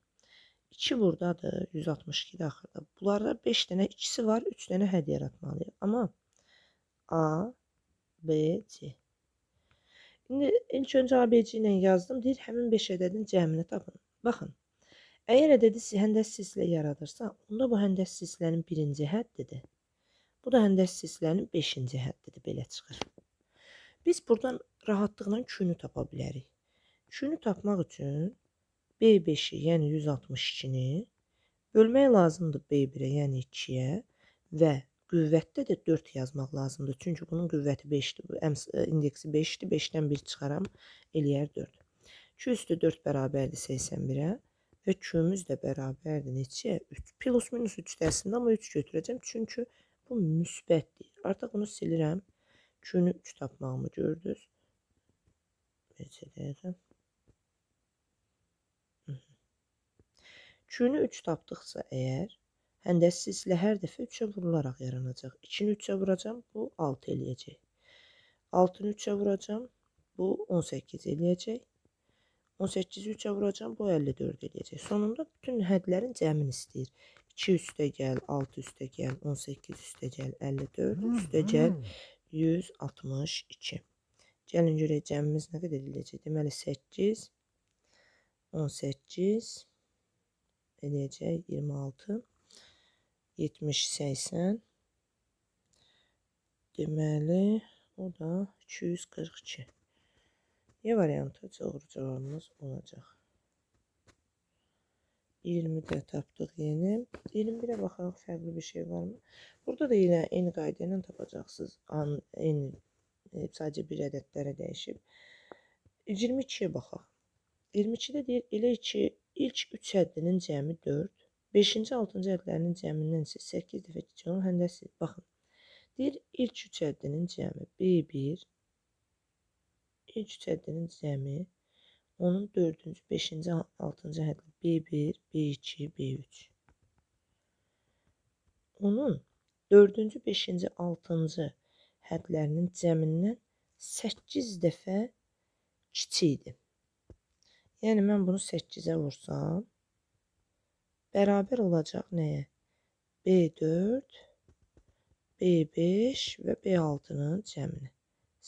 2 burdadır, 162-də axırda. Bunlarda 5 dənə 2-si var, 3 dənə hədiyə yaratmalıyıq. Amma A, B, C. İndi ilk öncə A, B, C ilə yazdım. Deyir, həmin 5 ədədin cəmini tapın. Baxın, əgər ədədi həndəs silsilə yaradırsa, onda bu həndəs silsilənin birinci həddidir. Bu da həndəs silsilənin 5-ci həddidir, belə çıxır. Biz buradan rahatlıqla künü tapa bilərik. Künü tapmaq üçün B5-i, yəni 162-ni bölmək lazımdır B1-ə, yəni 2-yə və qüvvətdə də 4 yazmaq lazımdır. Çünki bunun qüvvəti 5-dir, e, indeksi 5-dir, 5-dən 1 çıxaram, eləyər 4. 2 üstü 4 bərabərdir 81-ə və Q-müz də bərabərdir neçəyə? 3. Plus minus 3 dərsində amma 3 götürəcəm, çünki bu müsbətdir. Artıq bunu silirəm. Q-nü 3 tapmağımı gördünüz. Necə deyəcəm? Üçünü üç tapdıqsa əgər, həndəs silsilə hər dəfə üçə vurularaq yaranacaq. İkini üçə vuracam, bu 6 eləyəcək. Altını üçə vuracam, bu 18 eləyəcək. 18-i 3-ə vuracam, bu 54 eləyəcək. Sonunda bütün hədlərin cəmini istəyir. 2 üstə gəl, 6 üstə gəl, 18 üstə gəl, 54 üstə gəl, 162. Gəlin görək cəmimiz nə qədər eləyəcək. Deməli 8, 18, 18 edəcək 26 70 80 deməli o da 242 E variantı doğru cavabımız olacaq 20 də tapdıq yeni 21-ə baxaraq fərqli bir şey varmı burada da yenə eyni qayda ilə tapacaqsınız An, eyni e, sadəcə bir ədədlərə dəyişib 22-yə baxaq 22-də deyir, elə ki, ilk 3 həddinin cəmi 4, 5-ci, 6-cı ədlərinin cəmindən isə 8 dəfə kiçilir. Həndəsiz. Baxın. Deyir ilk 3 ədinin cəmi B1 ilk 3 ədinin cəmi onun 4-cü, 5-ci, 6-cı hədli B1, B2, B3. Onun 4-cü, 5-ci, 6-cı hədlərinin cəmindən 8 dəfə kiçikdir. Yəni mən bunu 8-ə vursam bərabər olacaq nəyə? B4, B5 və B6-nın cəminə.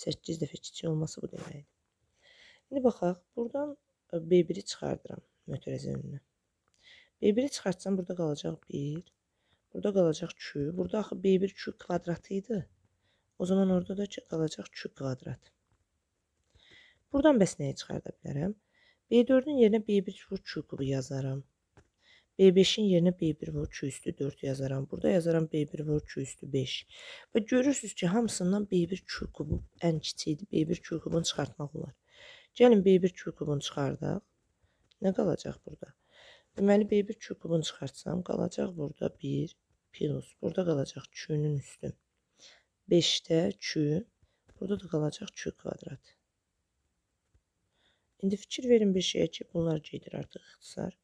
8 dəfə kiçik olması bu deməkdir. İndi baxaq, buradan e, B1-i çıxardıram mötərizə önünə. B1-i çıxartsam burada qalacaq 1, burada qalacaq Q, burada axı B1 Q kvadratı idi. O zaman orada da qalacaq Q kvadrat. Buradan bəs nəyə çıxarda bilərəm? B4-ün yerinə B1 vur Q qubu yazaram. B5-in yerinə B1 vur Q üstü 4 yazaram. Burada yazaram B1 vur Q üstü 5. Və görürsünüz ki, hamısından B1 Q qubu ən kiçikdir. B1 Q qubunu çıxartmaq olar. Gəlin B1 Q qubunu çıxardaq. Nə qalacaq burada? Deməli, B1 Q qubunu çıxartsam, qalacaq burada 1 plus. Burada qalacaq Q-nün üstü. 5-də Q. Burada da qalacaq Q kvadrat. İndi fikir verin bir şeyə ki, bunlar gedir artıq ixtisar.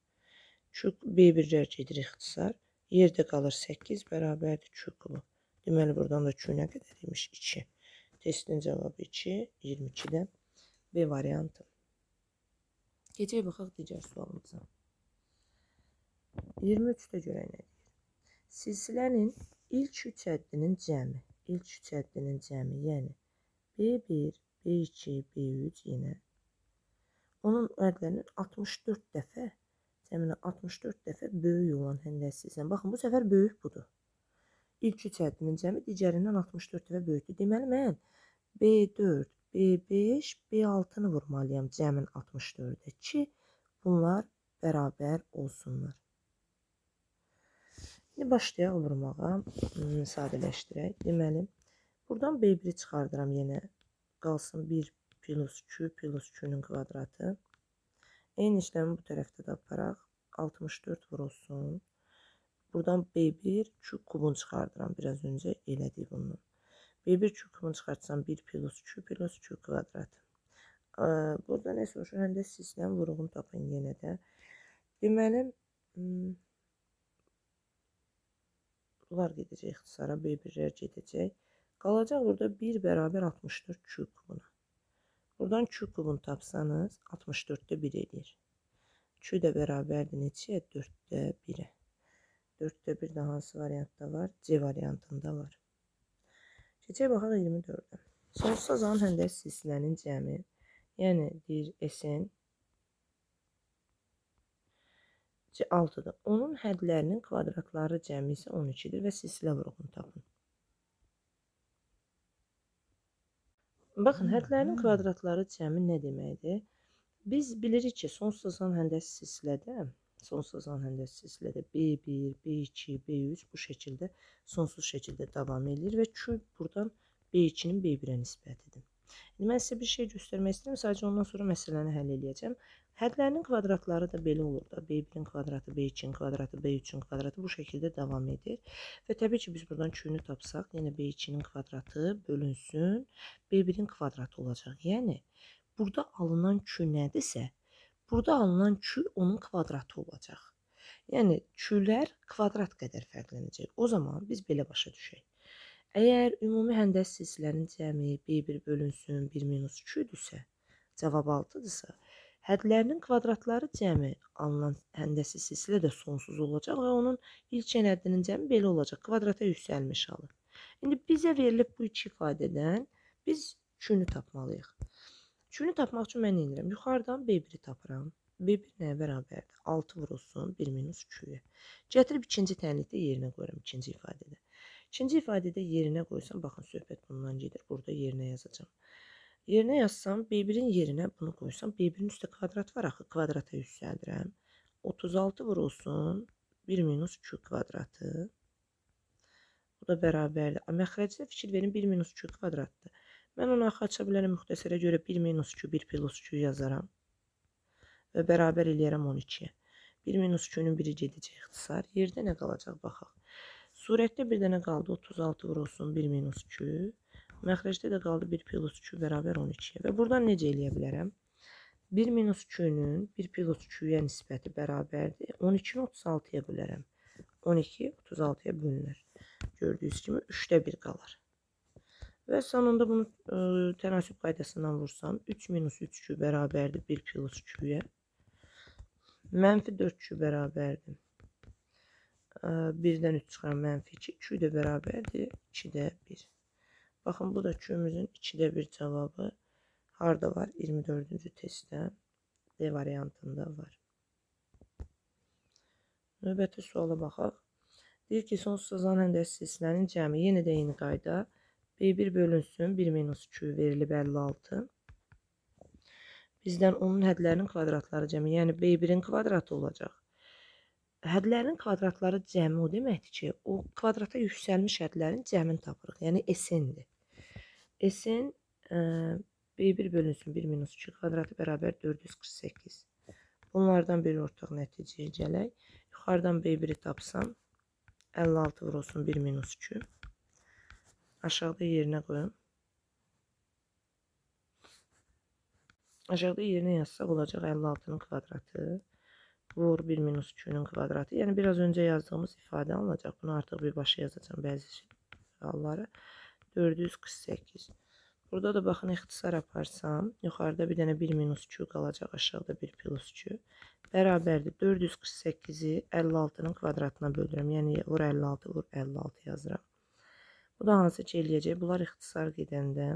Küq B1-lər gedir ixtisar. Yerdə qalır 8 bərabərdir Q qubu. Deməli, buradan da Q nə qədər imiş? 2. Testin cavabı 2, 22-də B variantı. Gecək baxaq digər sualımıza. 23-də görək nə deyir? Silsilənin ilk üç həddinin cəmi, ilk üç həddinin cəmi, yəni B1, B2, B3 yenə Onun ədədinin 64 dəfə, təminə 64 dəfə böyük olan həndəsisən. Baxın, bu səfər böyük budur. İlk üç ədədinin cəmi digərindən 64 dəfə böyükdür. Deməli, mən B4, B5, B6-nı vurmalıyam cəmin 64-də ki, bunlar bərabər olsunlar. İndi başlayaq vurmağa, hmm, sadələşdirək. Deməli, buradan B1-i çıxardıram yenə qalsın 1, Plus 2 plus 2-nün kvadratı. Eyni işləmi bu tərəfdə də aparaq. 64 vurulsun. Buradan B1 küp kubun çıxardıram. Biraz öncə elədik bunu. B1 küp kubunu çıxartsam 1 plus 2 plus 2 kvadrat. Burada nəsə olsun, həm də sizlə vurğun tapın yenə də. Deməli, bunlar gedəcək ixtisara, B1-lər gedəcək. Qalacaq burada 1 bərabər 64 küp kubuna. Buradan Q kubunu tapsanız 64-də 1 edir. Q də bərabərdir neçəyə? 4-də 1-ə. 4-də 1 də hansı variantda var? C variantında var. Keçək baxaq 24-də. Sonsuza zaman həndə silsilənin cəmi, yəni deyir SN 6-dır. Onun hədlərinin kvadratları cəmi isə 12-dir və silsilə vurğunu tapın. Baxın, hədlərin kvadratları cəmi nə deməkdir? Biz bilirik ki, sonsuz azan həndəs silsilədə, sonsuz azan həndəs silsilədə B1, B2, B3 bu şəkildə sonsuz şəkildə davam edir və Q buradan B2-nin B1-ə nisbətidir. İndi mən sizə bir şey göstərmək istəyirəm, sadəcə ondan sonra məsələni həll edəcəm. Hədlərinin kvadratları da belə olur da. B1-in kvadratı, B2-in kvadratı, B3-ün kvadratı bu şəkildə davam edir. Və təbii ki, biz buradan Q-nü tapsaq, yəni B2-nin kvadratı bölünsün, B1-in kvadratı olacaq. Yəni, burada alınan Q nədirsə, burada alınan Q onun kvadratı olacaq. Yəni, Q-lər kvadrat qədər fərqlənəcək. O zaman biz belə başa düşək. Əgər ümumi həndəs silsilənin cəmi B1 bölünsün 1 minus 2-dürsə, cavab 6-dırsa, hədlərinin kvadratları cəmi alınan həndəsi silsilə də sonsuz olacaq və onun ilk həddinin cəmi belə olacaq, kvadrata yüksəlmiş alır. İndi bizə verilib bu iki ifadədən biz 3-ünü tapmalıyıq. 3-ünü tapmaq üçün mən indirəm. Yuxarıdan B1-i tapıram. B1 nəyə bərabərdir? 6 vurulsun 1 minus 2-yə. Gətirib ikinci tənlikdə yerinə qoyuram ikinci ifadədə. İkinci ifadədə yerinə qoysam, baxın söhbət bundan gedir. Burada yerinə yazacağam. Yerinə yazsam, B1-in yerinə bunu qoysam, B1-in üstə kvadrat var axı, kvadrata yüksəldirəm. 36 vurulsun 1 minus 2 kvadratı. Bu da bərabərdir. Məxrəcdə fikir verin 1 minus 2 kvadratdır. Mən onu axı aça bilərəm müxtəsərə görə 1 minus 2, 1 plus 2 yazaram. Və bərabər eləyərəm 12-yə. 1 minus 2-nün biri gedəcək ixtisar. Yerdə nə qalacaq baxaq. Surətdə bir dənə qaldı 36 vurulsun 1 minus 2. Məxrəcdə də qaldı 1 plus 2 bərabər 12-yə. Və buradan necə eləyə bilərəm? 1 minus 2-nün 1 plus 2-yə nisbəti bərabərdir. 12-ni 36-ya bölərəm. 12 36-ya bölünür. Gördüyünüz kimi 3də 1 qalar. Və sonunda bunu ə, e, tənasüb qaydasından vursam, 3 minus 3 ki bərabərdir 1 plus 2-yə. Mənfi 4 ki bərabərdir. 1-dən 3 çıxar, mənfi 2. 2 də bərabərdir, 2-də 1. Baxın, bu da Q-müzün 2-də 1 cavabı. Harada var? 24-cü testdə D variantında var. Növbəti suala baxaq. Deyir ki, sonsuz azan də silsilənin cəmi yenə də eyni qayda. B1 bölünsün, 1 minus Q verilib 56. Bizdən onun hədlərinin kvadratları cəmi, yəni B1-in kvadratı olacaq hədlərin kvadratları cəmi o deməkdir ki, o kvadrata yüksəlmiş hədlərin cəmini tapırıq. Yəni SN-dir. SN B1 bölünsün 1 minus 2 kvadratı bərabər 448. Bunlardan bir ortaq nəticəyə gələk. Yuxarıdan B1-i tapsam, 56 vurulsun 1 minus 2. Aşağıda yerinə qoyun. Aşağıda yerinə yazsaq olacaq 56-nın kvadratı vur 1 minus 2-nün kvadratı. Yəni biraz öncə yazdığımız ifadə alınacaq. Bunu artıq birbaşa yazacağım bəzi halları. 448. Burada da baxın ixtisar aparsam, yuxarıda bir dənə 1 minus 2 qalacaq, aşağıda 1 plus 2. Bərabərdir 448-i 56-nın kvadratına bölürəm. Yəni vur 56, vur 56 yazıram. Bu da hansı ki eləyəcək? Bunlar ixtisar gedəndə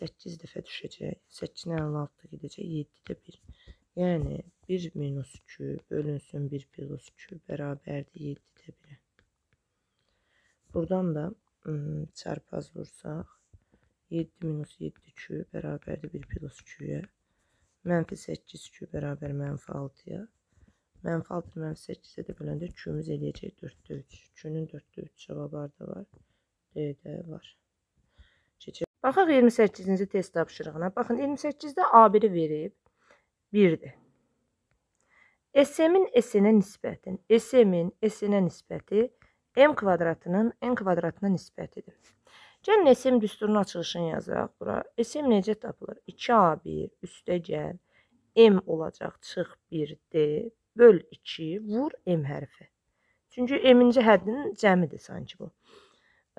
8 dəfə düşəcək. 8-dən 56 gedəcək, 7-də 1. Yəni 1 minus 2 bölünsün 1 plus 2 bərabərdir 7-də 1-ə. Buradan da ıı, hmm, çarpaz vursaq 7 minus 7 2 bərabərdir 1 plus 2-yə. Mənfi 8 2 bərabər mənfi 6-ya. Mənfi 6 mənfi 8-ə də böləndə 2-ümüz eləyəcək 4-də 3. 2-nün 4-də 3 cavabları da var. D-də var. Keçək. Baxaq 28-ci test tapşırığına. Baxın 28-də A1-i verib. 1-dir. SM-in S-inə nisbətin, SM-in S-inə nisbəti M kvadratının N kvadratına nisbətidir. Gəlin SM düsturunun açılışını yazaq bura. SM necə tapılır? 2A1 üstəgəl M olacaq, çıx 1D, böl 2, vur M hərfi. Çünki M-inci həddinin cəmidir sanki bu.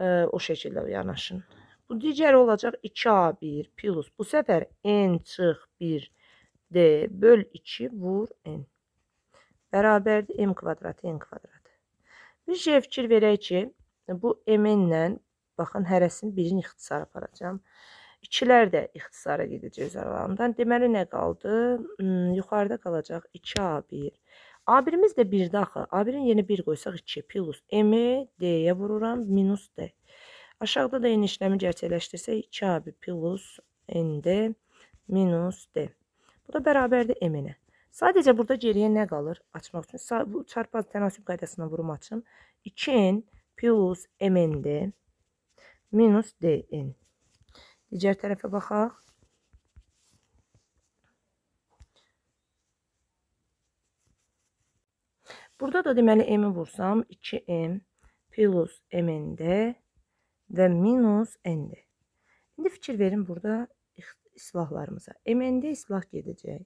E, o şəkildə yanaşın. Bu digər olacaq 2A1 plus, bu səfər N çıx 1D D böl 2 vur N. Bərabərdir M kvadratı N kvadratı. Bir şey fikir verək ki, bu M-lə, baxın, hərəsinin birini ixtisar aparacağım. İkilər də ixtisara gedəcək aralarından. Deməli, nə qaldı? Hmm, yuxarıda qalacaq 2A1. A1-imiz də 1-də axı. A1-in yeni 1 qoysaq 2 plus M-i D-yə vururam, minus D. Aşağıda da eyni işləmi gerçəkləşdirsək 2A1 plus N-də minus D. Bu da bərabərdir M-nə. Sadəcə burada geriyə nə qalır? Açmaq üçün bu çarpaz tənasüb qaydasına vurum açın. 2n plus mn-dir. Minus dn. Digər tərəfə baxaq. Burada da deməli m-i vursam 2m plus mn-dir və minus n-dir. İndi fikir verin burada islahlarımıza. MN-də islah gedəcək.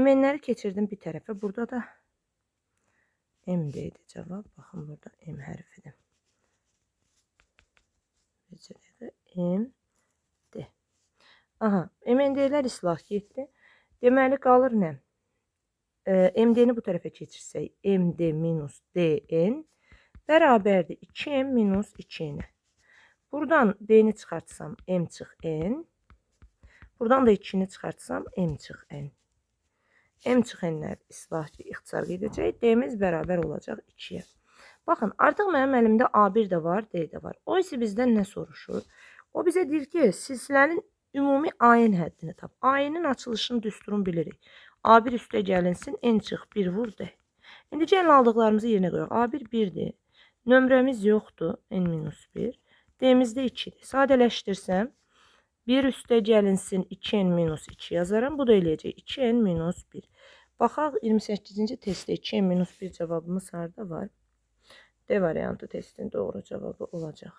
MN-ləri keçirdim bir tərəfə. Burada da MD idi cavab. Baxın, burada M hərfidir. Necədir? MD. Aha, MND-lər islah getdi. Deməli, qalır nə? E, MD-ni bu tərəfə keçirsək, MD minus DN bərabərdir 2M minus 2N. Buradan D-ni çıxartsam, M çıx N. Buradan da 2-ni çıxartsam, M çıx N. M çıx N-lər islahçı ixtisar edəcək. D-miz bərabər olacaq 2-yə. Baxın, artıq mənim əlimdə A1 də var, D də var. O isə bizdən nə soruşur? O bizə deyir ki, silsilənin ümumi ayın həddini tap. Ayının açılışını düsturunu bilirik. A1 üstə gəlinsin, N çıx, 1 vur, D. İndi gəlin aldıqlarımızı yerinə qoyaq. A1 1-dir. Nömrəmiz yoxdur, N-1. D-miz də 2-dir. Sadələşdirsəm, 1 üstə gəlinsin 2n minus 2 yazaram. Bu da eləyəcək 2n minus 1. Baxaq 28-ci testdə 2n minus 1 cavabımız harada var? D variantı testin doğru cavabı olacaq.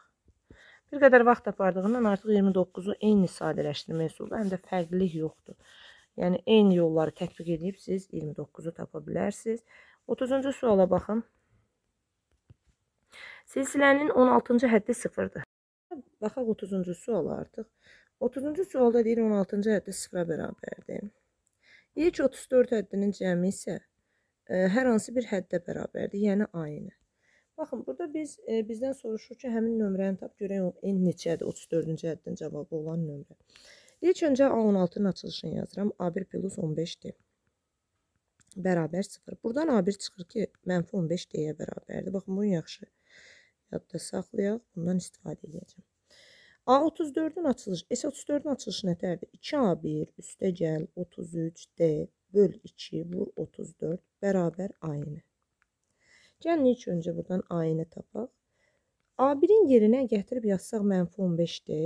Bir qədər vaxt apardığından artıq 29-u eyni sadələşdirmə üsulu, həm də fərqlilik yoxdur. Yəni, eyni yolları tətbiq edib siz 29-u tapa bilərsiniz. 30-cu suala baxın. Silsilənin 16-cı həddi sıfırdır. Baxaq 30-cu suala artıq. 30-cu sualda deyir 16-cı həddə sıfıra bərabərdir. İlk 34 həddinin cəmi isə ə, e, hər hansı bir həddə bərabərdir, yəni ayinə. Baxın, burada biz ə, e, bizdən soruşur ki, həmin nömrəni tap görək n neçədir 34-cü həddin cavabı olan nömrə. İlk öncə A16-nın açılışını yazıram. A1 plus 15-dir. Bərabər 0. Buradan A1 çıxır ki, mənfi 15 deyə bərabərdir. Baxın, bunu yaxşı yadda saxlayaq. Bundan istifadə edəcəm. A34-ün açılışı, S34-ün açılışı nətərdir? 2A1 üstəgəl 33D böl 2 vur 34 bərabər ayını. Gəlin ilk öncə buradan ayını tapaq. A1-in yerinə gətirib yazsaq mənfi 15D,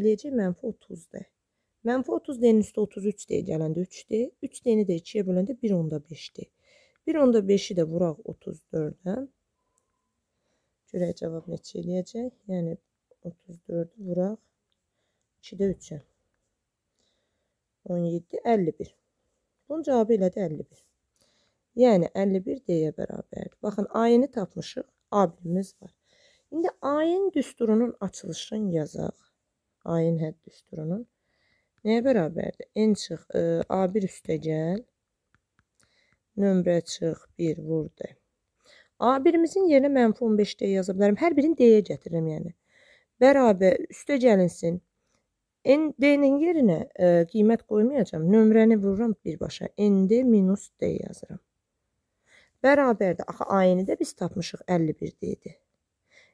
eləyəcək mənfi 30D. Mənfi 30D-nin üstə 33D gələndə 3D, 3D-ni də 2-yə böləndə 1.5D. 1.5-i də vuraq 34-dən. Görək cavab neçə eləyəcək? Yəni 34-ü vuraq. 2-də 3-ə. 17, 51. Bunun cavabı elədi 51. Yəni 51 D-yə bərabərdir. Baxın, ayını tapmışıq, abimiz var. İndi ayın düsturunun açılışını yazaq. Ayın hədd düsturunun. Nəyə bərabərdir? N çıx, e, A1 üstə gəl. Nömrə çıx, 1 vur D. A1-imizin yerinə mənfi 15 D yaza bilərəm. Hər birini D-yə gətirirəm, yəni bərabər üstə gəlinsin. N D-nin yerinə ə, e, qiymət qoymayacağam. Nömrəni vururam birbaşa. N D minus D yazıram. Bərabərdir. Axı ayını da biz tapmışıq 51D idi.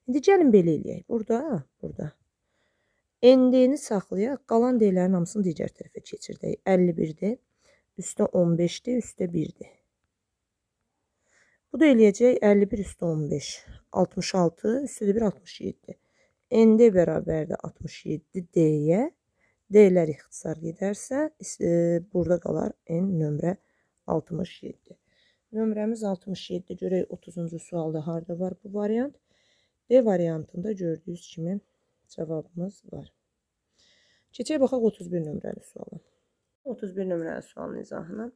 İndi gəlin belə eləyək. Burada, burada. N D-ni saxlayaq. Qalan D-lərin hamısını digər tərəfə keçirdək. 51D üstə 15D üstə 1D. Bu da eləyəcək 51 üstə 15. 66 üstə də 1 67. ND bərabərdir 67D-yə. D-lər ixtisar gedərsə, e, burada qalar N nömrə 67. Nömrəmiz 67, görək 30-cu sualda harada var bu variant. D variantında gördüyünüz kimi cavabımız var. Keçək baxaq 31 nömrəli suala. 31 nömrəli sualın izahına.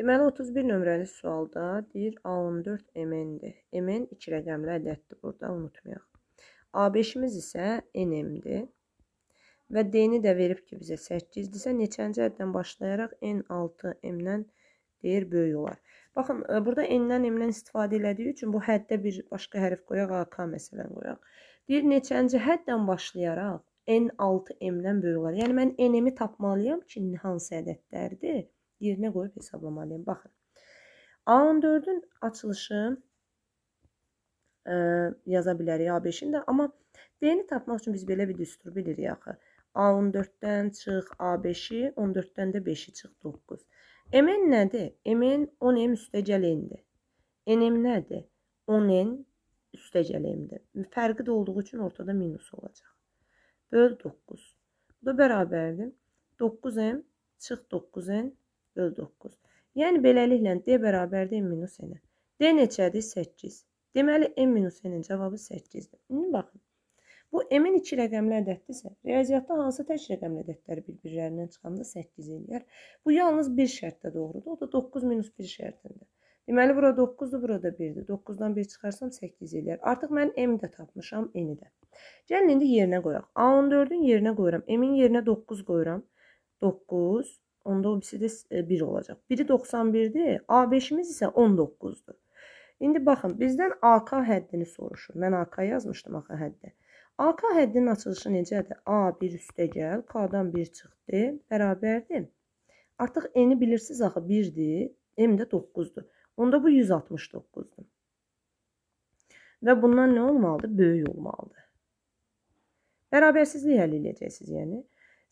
Deməli 31 nömrəli sualda deyir A14 MN-dir. MN 2 rəqəmli ədəddir burada, unutmayaq. A5-imiz isə NM-dir. Və D-ni də verib ki, bizə 8-dirsə, neçənci əddən başlayaraq N6 M-dən deyir, böyük olar. Baxın, e, burada N-dən M-dən istifadə elədiyi üçün bu həddə bir başqa hərf qoyaq, AK məsələn qoyaq. Deyir, neçənci həddən başlayaraq N6 M-dən böyük olar. Yəni, mən N-mi tapmalıyam ki, hansı ədədlərdir? Yerinə qoyub hesablamalıyam. Baxın, A14-ün açılışı ə, yaza bilərik A5-in də. Amma D-ni tapmaq üçün biz belə bir düstur bilirik axı. A14-dən çıx A5-i, 14-dən də 5-i çıx 9. MN nədir? MN 10M üstəcəliyindir. NM nədir? 10N üstəcəliyimdir. Fərqi də olduğu üçün ortada minus olacaq. Böl 9. Bu da bərabərdir. 9M çıx 9N böl 9. Yəni beləliklə D bərabərdir minus N-ə. D neçədir? 8. Deməli, M-N-in cavabı 8-dir. İndi baxın. Bu M-in 2 rəqəmli ədəddirsə, riyaziyyatda hansı tək rəqəmli ədədlər bir-birlərindən çıxanda 8 eləyər? Bu yalnız bir şərtdə doğrudur. O da 9-1 şərtində. Deməli, bura 9-dur, burada 1-dir. 9-dan 1 çıxarsam 8 eləyər. Artıq mən M də tapmışam, N-i də. Gəlin indi yerinə qoyaq. A14-ün yerinə qoyuram. M-in yerinə 9 qoyuram. 9, onda o birisi də 1 e, olacaq. Biri 91-dir, A5-imiz isə 19-dur. İndi baxın, bizdən AK həddini soruşur. Mən AK yazmışdım AK həddi. AK həddinin açılışı necədir? A1 üstə gəl, K-dan 1 çıxdı, bərabərdir. Artıq N-i bilirsiniz axı 1-dir, M də 9-dur. Onda bu 169-dur. Və bundan nə olmalıdır? Böyük olmalıdır. Bərabərsizlik həll edəcəksiniz, yəni.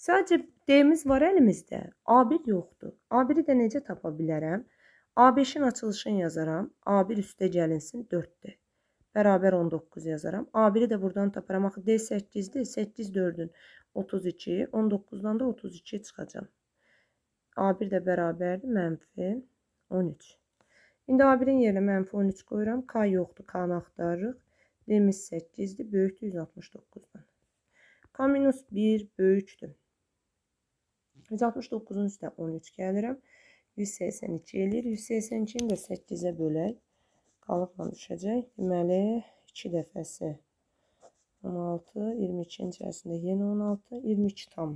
Sadəcə D-miz var əlimizdə, A1 yoxdur. A1-i də necə tapa bilərəm? A5-in açılışını yazaram. A1 üstə gəlinsin 4-dir. Bərabər 19 yazaram. A1-i də buradan taparam. Axı D8-dir. 8 4-ün 32. 19-dan da 32 çıxacam. A1 də bərabərdir. Mənfi 13. İndi A1-in yerinə mənfi 13 qoyuram. K yoxdur. K-nı axtarırıq. D-miz 8-dir. Böyükdür 169-dan. K minus 1 böyükdür. 169-un üstə 13 gəlirəm. 182 eləyir. 182-ni də 8-ə bölək. Qalıqla düşəcək. Deməli, 2 dəfəsi 16, 22-nin içərisində yenə 16, 22 tam.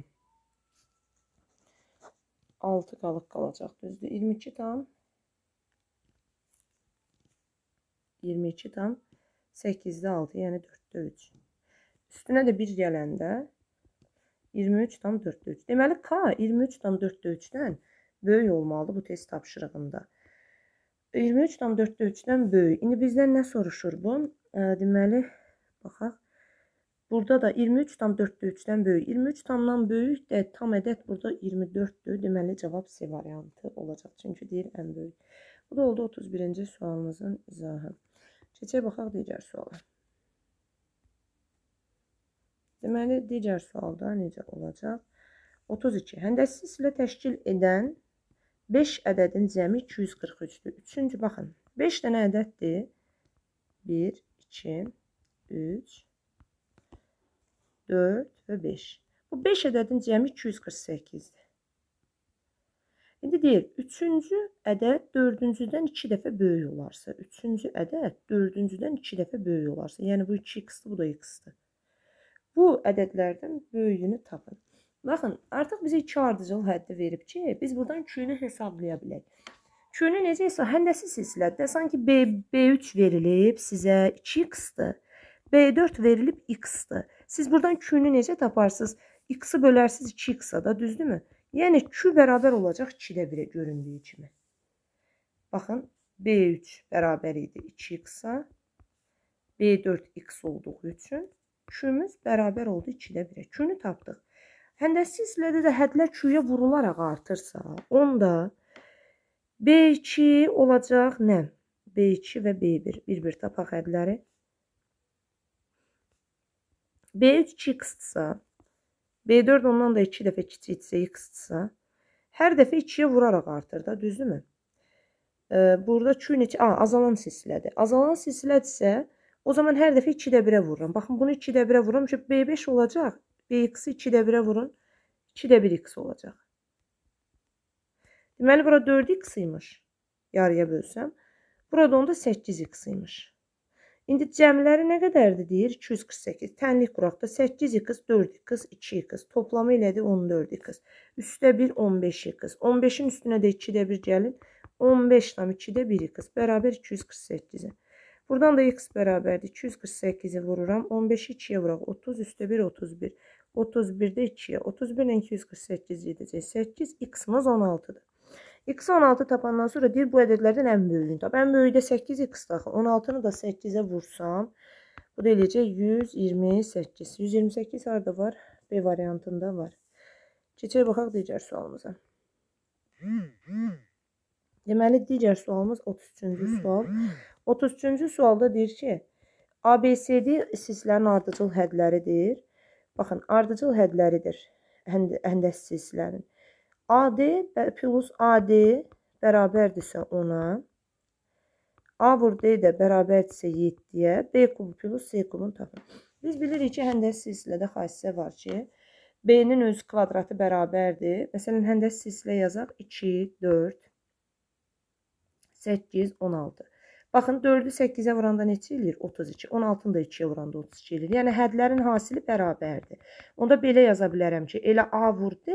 6 qalıq qalacaq, düzdür. 22 tam 22 tam 8-də 6, yəni 4-də 3. Üstünə də 1 gələndə 23 tam 4-də 3. Deməli, K 23 tam 4-də 3-dən 23 böyük olmalıdır bu test tapşırığında. 23,4-3-dən böyük. İndi bizdən nə soruşur bu? Deməli, baxaq. Burada da 23,4-3-dən böyük. 23 tamdan böyük də tam ədəd burada 24-dür. Deməli, cavab C variantı olacaq. Çünki deyir ən böyük. Bu da oldu 31-ci sualımızın izahı. Keçək baxaq digər suala. Deməli, digər sualda necə olacaq? 32. Həndəsi silsilə təşkil edən 5 ədədin cəmi 243-dür. Üçüncü, baxın, 5 dənə ədəddir. 1, 2, 3, 4 və 5. Bu 5 ədədin cəmi 248-dir. İndi deyir, üçüncü ədəd dördüncüdən 2 dəfə böyük olarsa, üçüncü ədəd dördüncüdən 2 dəfə böyük olarsa, yəni bu 2x-dir, bu da x-dir. Bu ədədlərdən böyüyünü tapın. Baxın, artıq bizə 2 ardıcıl həddi verib ki, biz buradan Q-nü hesablaya bilək. Q-nü necə isə həndəsi silsilədə sanki B, B3 verilib sizə 2x-dır. B4 verilib x-dır. Siz buradan Q-nü necə taparsınız? X-ı bölərsiniz 2x-a da, düzdürmü? Yəni Q bərabər olacaq 2-də 1-ə göründüyü kimi. Baxın, B3 bərabər idi 2x-a. B4 x olduğu üçün Q-müz bərabər oldu 2-də 1-ə. Q-nü tapdıq. Həndəsi silsilədə də hədlər Q-ya vurularaq artırsa, onda B2 olacaq nə? B2 və B1 bir-bir tapaq hədləri. B3 X-dsa, B4 ondan da 2 dəfə kiçiksə X-dsa, hər dəfə 2-yə vuraraq artır da, düzdürmü? E, burada Q neçə? A, azalan silsilədir. Azalan silsilədirsə, o zaman hər dəfə 2-də 1-ə vururam. Baxın, bunu 2-də 1-ə vururam ki, B5 olacaq BX-i 2-də 1-ə vurun. 2-də 1x olacaq. Deməli, bura 4x imiş. Yarıya bölsəm. Burada onda 8x imiş. İndi cəmləri nə qədərdir deyir? 248. Tənlik quraqda 8x, 4x, 2x. Toplamı elədi 14x. Üstə 1, 15x. 15-in üstünə də 2-də 1 gəlin. 15 tam 2-də 1x. Bərabər 248-i. Buradan da x bərabərdir. 248-i vururam. 15-i 2-yə vuraq. 30 üstə 1, 31. 31-də 2-yə. 31 ilə 248 edəcək. 8, x-ımız 16-dır. X 16 tapandan sonra deyir bu ədədlərdən ən böyüyünü tap. Ən böyüyü də 8x taxı. 16-nı da 8-ə vursam, bu da eləyəcək 128. 128 harada var? B variantında var. Keçək baxaq digər sualımıza. Deməli, digər sualımız 33-cü sual. 33-cü sualda deyir ki, ABCD sislərin ardıcıl hədləridir. Baxın, ardıcıl hədləridir hənd həndəssiz hisslərin. AD plus AD bərabərdirsə ona, A vur D də bərabərdirsə 7-yə, B kubu plus C kubunu tapın. Biz bilirik ki, həndəssiz hisslədə xassisə var ki, B-nin öz kvadratı bərabərdir. Məsələn, həndəs silsilə yazaq 2, 4, 8, 16. Baxın 4-ü 8-ə vuranda neçə eləyir? 32. 16-nı da 2-yə vuranda 32 eləyir. Yəni hədlərin hasili bərabərdir. Onda belə yaza bilərəm ki, elə A vur D,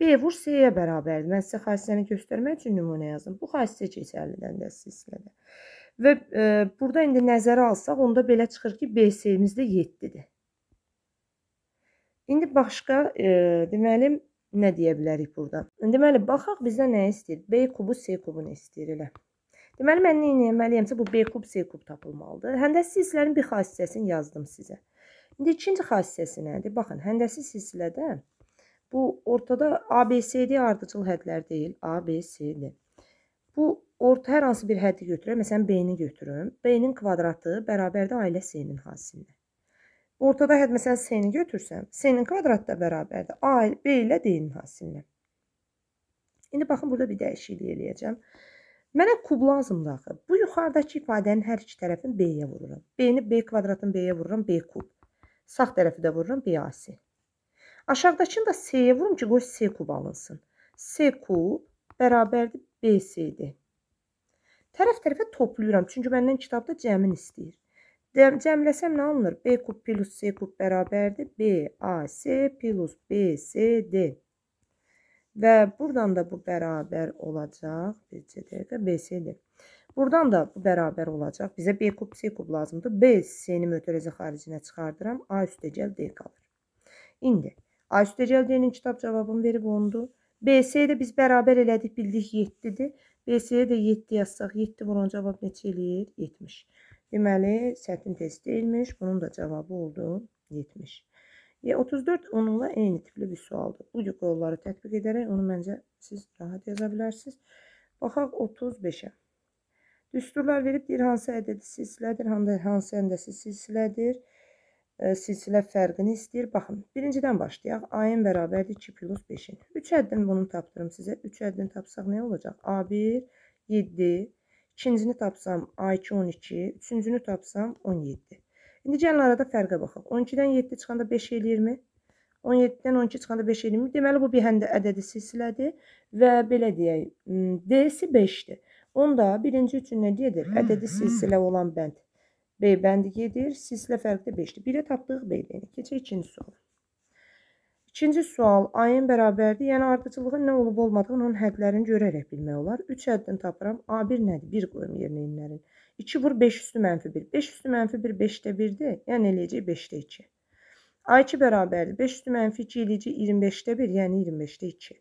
B vur C-yə bərabərdir. Mən sizə xassəni göstərmək üçün nümunə yazdım. Bu xassə keçərlidən də silsilədə. Və e, burada indi nəzərə alsaq, onda belə çıxır ki, BC-imiz də 7-dir. İndi başqa, e, deməli, nə deyə bilərik burada? Deməli, baxaq bizdə nə istəyir? B kubu, C kubunu istəyir elə. Deməli, mən nə etməliyəmsə, bu B kub, C kub tapılmalıdır. Həndəsi silsilənin bir xassəsini yazdım sizə. İndi ikinci xassəsi nədir? Baxın, həndəsi silsilədə bu ortada ABCD ardıcıl hədlər deyil, ABCD. Bu orta hər hansı bir həddi götürürəm, məsələn, B-ni götürürüm. B-nin kvadratı bərabərdə ailə C-nin hasilinə. Ortada hədd məsələn C-ni götürsəm, C-nin kvadratı da bərabərdir. A, B ilə D-nin hasilinə. İndi baxın, burada bir dəyişiklik eləyəcəm. Mənə kub lazımdır axı. Bu yuxarıdakı ifadənin hər iki tərəfini B-yə vururam. B-ni B kvadratın B-yə vururam, B kub. Sağ tərəfi də vururam, B asi. Aşağıdakını da C-yə vururam ki, qoy C kub alınsın. C kub bərabərdir B-C-dir. Tərəf tərəfə toplayıram, çünki məndən kitabda cəmin istəyir. Cəmləsəm nə alınır? B kub plus C kub bərabərdir B-A-C plus B-C-D. Və buradan da bu bərabər olacaq. Bircə dəqiqə BC-dir. Buradan da bu bərabər olacaq. Bizə B kub, C kub lazımdır. B C-ni mötərəzi xaricinə çıxardıram. A üstəcəl D qalır. İndi A üstəcəl D-nin kitab cavabını verib 10-dur. BC-yə də biz bərabər elədik, bildik 7-dir. BC-yə də 7 yazsaq, 7 vuran cavab neçə eləyir? 70. Deməli, sətin tez deyilmiş. Bunun da cavabı oldu 70. E, 34 onunla eyni tipli bir sualdır. Bu qolları tətbiq edərək onu məncə siz rahat yaza bilərsiniz. Baxaq 35-ə. Düsturlar verib deyir hansı ədədi silsilədir, hansı ədəsi silsilədir. E, silsilə fərqini istəyir. Baxın, birincidən başlayaq. A-ın bərabərdir 2 plus 5-in. 3 həddini bunu tapdırım sizə. 3 həddini tapsaq nə olacaq? A1, 7, ikincini tapsam A2, 12, üçüncünü tapsam 17. İndi gəlin arada fərqə baxaq. 12-dən 7 çıxanda 5 eləyirmi? 17-dən 12 çıxanda 5 eləyirmi? Deməli, bu bir həndə ədədi silsilədir və belə deyək, D-si 5-dir. Onda birinci üçün nə deyilir? Ədədi silsilə olan bənd. B bəndi gedir, silsilə fərqdə 5-dir. Birə tapdıq B-dəni. Keçək ikinci sual. İkinci sual, ayın bərabərdir. Yəni, ardıcılığın nə olub olmadığını onun hədlərini görərək bilmək olar. 3 həddini tapıram. A1 nədir? 1 qoyum yerinə inlərin. 2 vur 5 üstü mənfi 1. 5 üstü mənfi 1 5-də 1-dir. Yəni eləyəcək 5-də 2. A2 bərabərdir. 5 üstü mənfi 2 eləyəcək 25-də 1, yəni 25-də 2.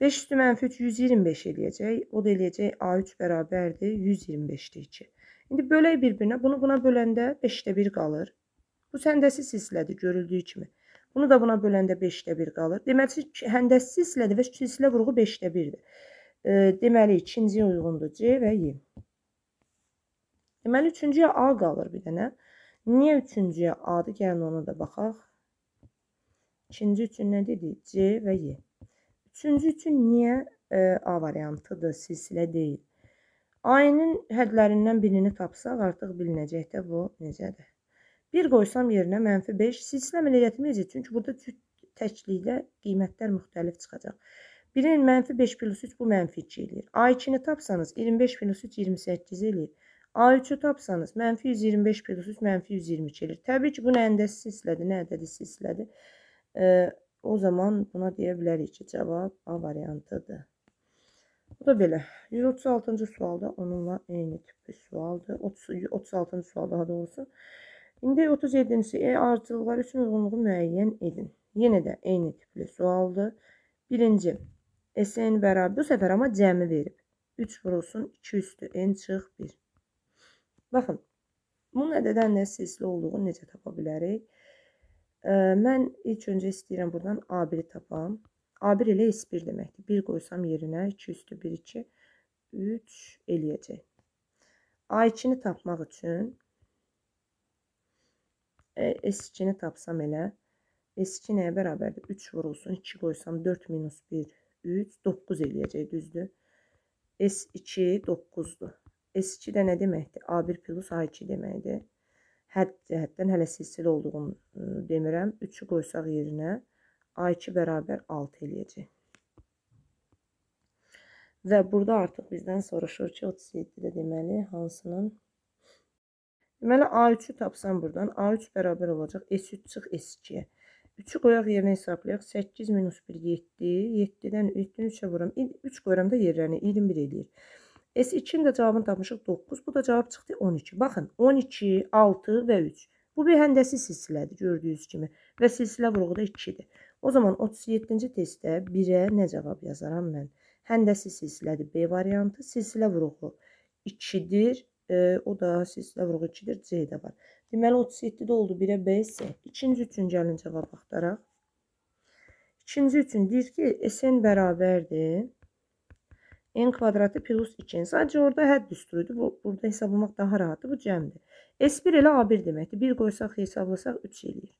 5 üstü mənfi 3 125 eləyəcək. O da eləyəcək A3 bərabərdir 125-də 2. İndi bölək bir-birinə. Bunu buna böləndə 5-də 1 qalır. Bu səndəsiz silsilədir görüldüyü kimi. Bunu da buna böləndə 5-də 1 qalır. Deməli həndəssiz silsilədir və silsilə vurğu 5-də 1-dir. E, deməli 2-ciyə uyğundur C və Y. Deməli, üçüncüyə A qalır bir dənə. Niyə üçüncüyə A-dır? Gəlin ona da baxaq. İkinci üçün nə dedik? C və Y. Üçüncü üçün niyə e, A variantıdır, silsilə deyil? A-nin hədlərindən birini tapsaq, artıq bilinəcək də bu necədir. 1 qoysam yerinə mənfi 5, silsilə əməliyyatı necə? Çünki burada təklikdə qiymətlər müxtəlif çıxacaq. Birinin mənfi 5 plus 3 bu mənfi 2 eləyir. A2-ni tapsanız 25 plus 3 28 eləyir. A3-ü tapsanız, mənfi 125 plus 3, mənfi 123 elir. Təbii ki, bu nə ədəsi silsilədir, nə ədədi silsilədir. E, o zaman buna deyə bilərik ki, cavab A variantıdır. Bu da belə. 136-cı sualda onunla eyni tipli sualdır. 36-cı sualda daha doğrusu. İndi 37-ci E ardıcılıqlar üçün uyğunluğu müəyyən edin. Yenə də eyni tipli sualdır. Birinci, SN bərabər, bu səfər amma cəmi verib. 3 vurulsun, 2 üstü, N çıx 1. Baxın, bu nədədən nə silsilə olduğunu necə tapa bilərik? E, mən ilk öncə istəyirəm buradan A1-i tapam. A1 elə S1 deməkdir. 1 qoysam yerinə 2 üstü 1, 2, 3 eləyəcək. A2-ni tapmaq üçün e, S2-ni tapsam elə. S2 nəyə bərabərdir? 3 vurulsun, 2 qoysam 4 minus 1, 3, 9 eləyəcək, düzdür. S2 9-dur. S2 də nə deməkdir? A1 plus A2 deməkdir. Hədd cəhətdən hələ silsil olduğunu demirəm. 3-ü qoysaq yerinə A2 bərabər 6 eləyəcək. Və burada artıq bizdən soruşur ki, 37-də deməli hansının? Deməli, A3-ü tapsam buradan. A3 bərabər olacaq. S3 çıx S2-yə. 3-ü qoyaq yerinə hesablayaq. 8 minus 1, 7. 7-dən 3-dən 3-ə vuram. 3 qoyuram da yerlərini 21 eləyir. S2-nin də cavabını tapmışıq 9. Bu da cavab çıxdı 12. Baxın 12, 6 və 3. Bu bir həndəsi silsilədir gördüyünüz kimi və silsilə vurğuda 2-dir. O zaman 37-ci testdə 1-ə nə cavab yazaram mən? Həndəsi silsilədir B variantı, silsilə vurğu 2-dir. E, o da silsilə vurğu 2-dir, C də var. Deməli 37-də oldu 1-ə B isə. İkinci üçüncəlin cavab axtaraq. İkinci üçün deyir ki, SN bərabərdir n kvadratı plus 2n. Sadəcə orada hədd üstürüdür. Bu, burada hesablamaq daha rahatdır. Bu cəmdir. S1 elə A1 deməkdir. 1 qoysaq, hesablasaq 3 eləyir.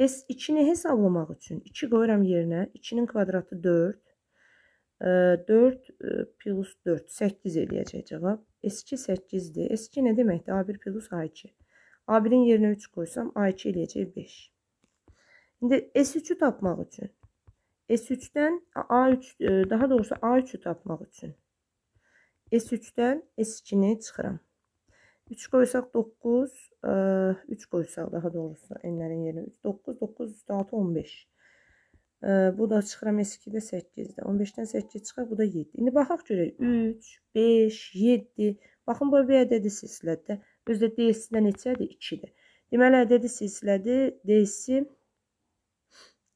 S2-ni hesablamaq üçün 2 qoyuram yerinə. 2-nin kvadratı 4. 4 plus 4, 8 eləyəcək cavab. S2 8-dir. S2 nə deməkdir? A1 plus A2. A1-in yerinə 3 qoysam, A2 eləyəcək 5. İndi S3-ü tapmaq üçün S3-dən A3, e, daha doğrusu A3-ü tapmaq üçün. S3-dən S2-ni çıxıram. 3 qoysaq 9, 3 e, qoysaq daha doğrusu enlərin yerinə 3, 9, 9 üstə 6, 15. Bu da çıxıram S2-də 8-də. 15-dən 8 çıxar, bu da 7. İndi baxaq görək 3, 5, 7. Baxın, bu bir ədədi silsilədə. Özdə DS-də neçədir? 2-dir. Deməli, ədədi silsilədir. DS-i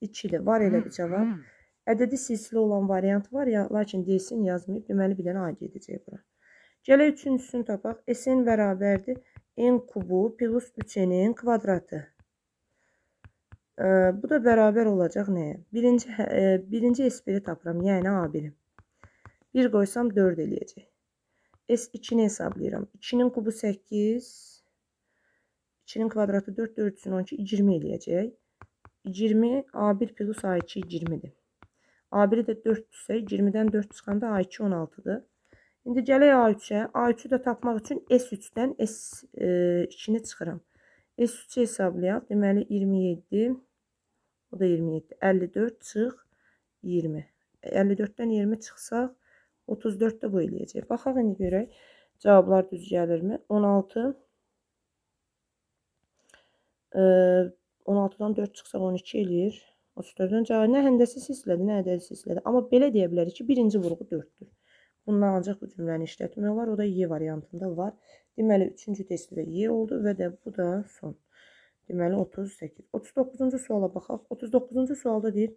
2-dir. Var elə bir cavab. Ədədi silsilə olan variant var, ya, lakin desin yazmayıb. Deməli, bir dənə A gedəcək bura. Gələk üçüncüsünü tapaq. SN bərabərdir. N kubu plus 3N-in kvadratı. E, bu da bərabər olacaq nəyə? Birinci, e, birinci S1-i tapıram, yəni A1-i. 1 qoysam 4 eləyəcək. S2-ni hesablayıram. 2-nin kubu 8, 2-nin kvadratı 4, 4-sün 12, 20 eləyəcək. 20 A1 plus A2 20-dir. A1-i də 4 düşsə, 20-dən 4 çıxanda A2 16-dır. İndi gələk A3-ə. A3-ü də tapmaq üçün S3-dən S2-ni e, çıxıram. S3-ü hesablayaq. Deməli 27, o da 27, 54 çıx 20. 54-dən 20 çıxsaq 34 də bu eləyəcək. Baxaq indi görək cavablar düz gəlirmi? 16 e, 16-dan 4 çıxsa 12 eləyir. 34-dən cavab nə həndəsi silsilədi, nə ədəsi silsilədi. Amma belə deyə bilərik ki, birinci vurğu 4-dür. Bundan ancaq bu cümləni işlətmək olar. O da Y variantında var. Deməli, üçüncü testdə Y oldu və də bu da son. Deməli, 38. 39-cu suala baxaq. 39-cu sualda deyir,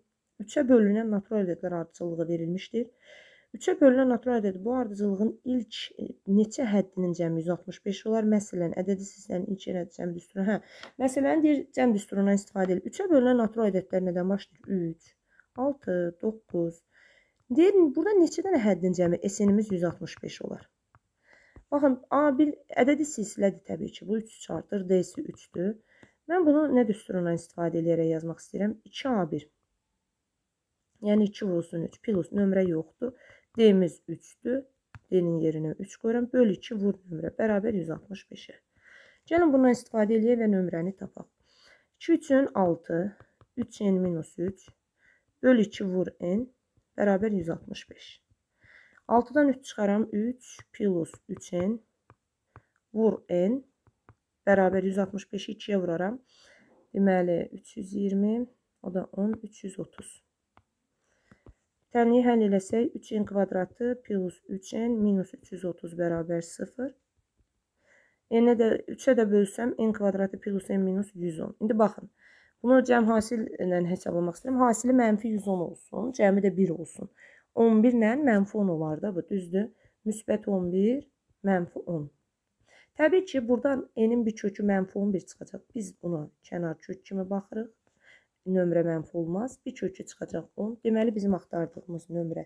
3-ə bölünən natural ədədlər ardıcılığı verilmişdir. 3-ə bölünən natural ədədi bu ardıcıllığın ilk e, neçə həddinin cəmi 165 olar. Məsələn, ədədi silsilənin ilk yenə cəm düsturu. Hə, məsələnin deyir cəm düsturundan istifadə edir. 3-ə bölünən natural ədədlər nədən başlayır? 3, 6, 9. Deyin, burada neçə dənə həddin cəmi? SN-imiz 165 olar. Baxın, A1 ədədi silsilədir təbii ki. Bu 3 çarpdır, D-si 3-dür. Mən bunu nə düsturundan istifadə edərək yazmaq istəyirəm? 2A1. Yəni 2 vurulsun 3 plus nömrə yoxdur. D-miz 3-dür. D-nin yerinə 3 qoyuram. Böl 2 vur nömrə. Bərabər 165-ə. Gəlin bundan istifadə edək və nömrəni tapaq. 2 üçün 6, 3n minus 3, böl 2 vur n, bərabər 165. 6-dan 3 çıxaram, 3 plus 3n, vur n, bərabər 165-i 2-yə vuraram. Deməli, 320, o da 10, 330. Tənliyi həll eləsək, 3-in kvadratı plus 3-in minus 330 bərabər 0. Yəni, n-ə də 3-ə də bölsəm, n kvadratı plus n minus 110. İndi baxın, bunu cəm hasil ilə hesablamaq istəyirəm. Hasili mənfi 110 olsun, cəmi də 1 olsun. 11 ilə mənfi 10 olar da bu, düzdür. Müsbət 11, mənfi 10. Təbii ki, buradan n-in bir kökü mənfi 11 çıxacaq. Biz buna kənar kök kimi baxırıq nömrə mənfi olmaz. 1 kökü çıxacaq 10. Deməli, bizim axtardığımız nömrə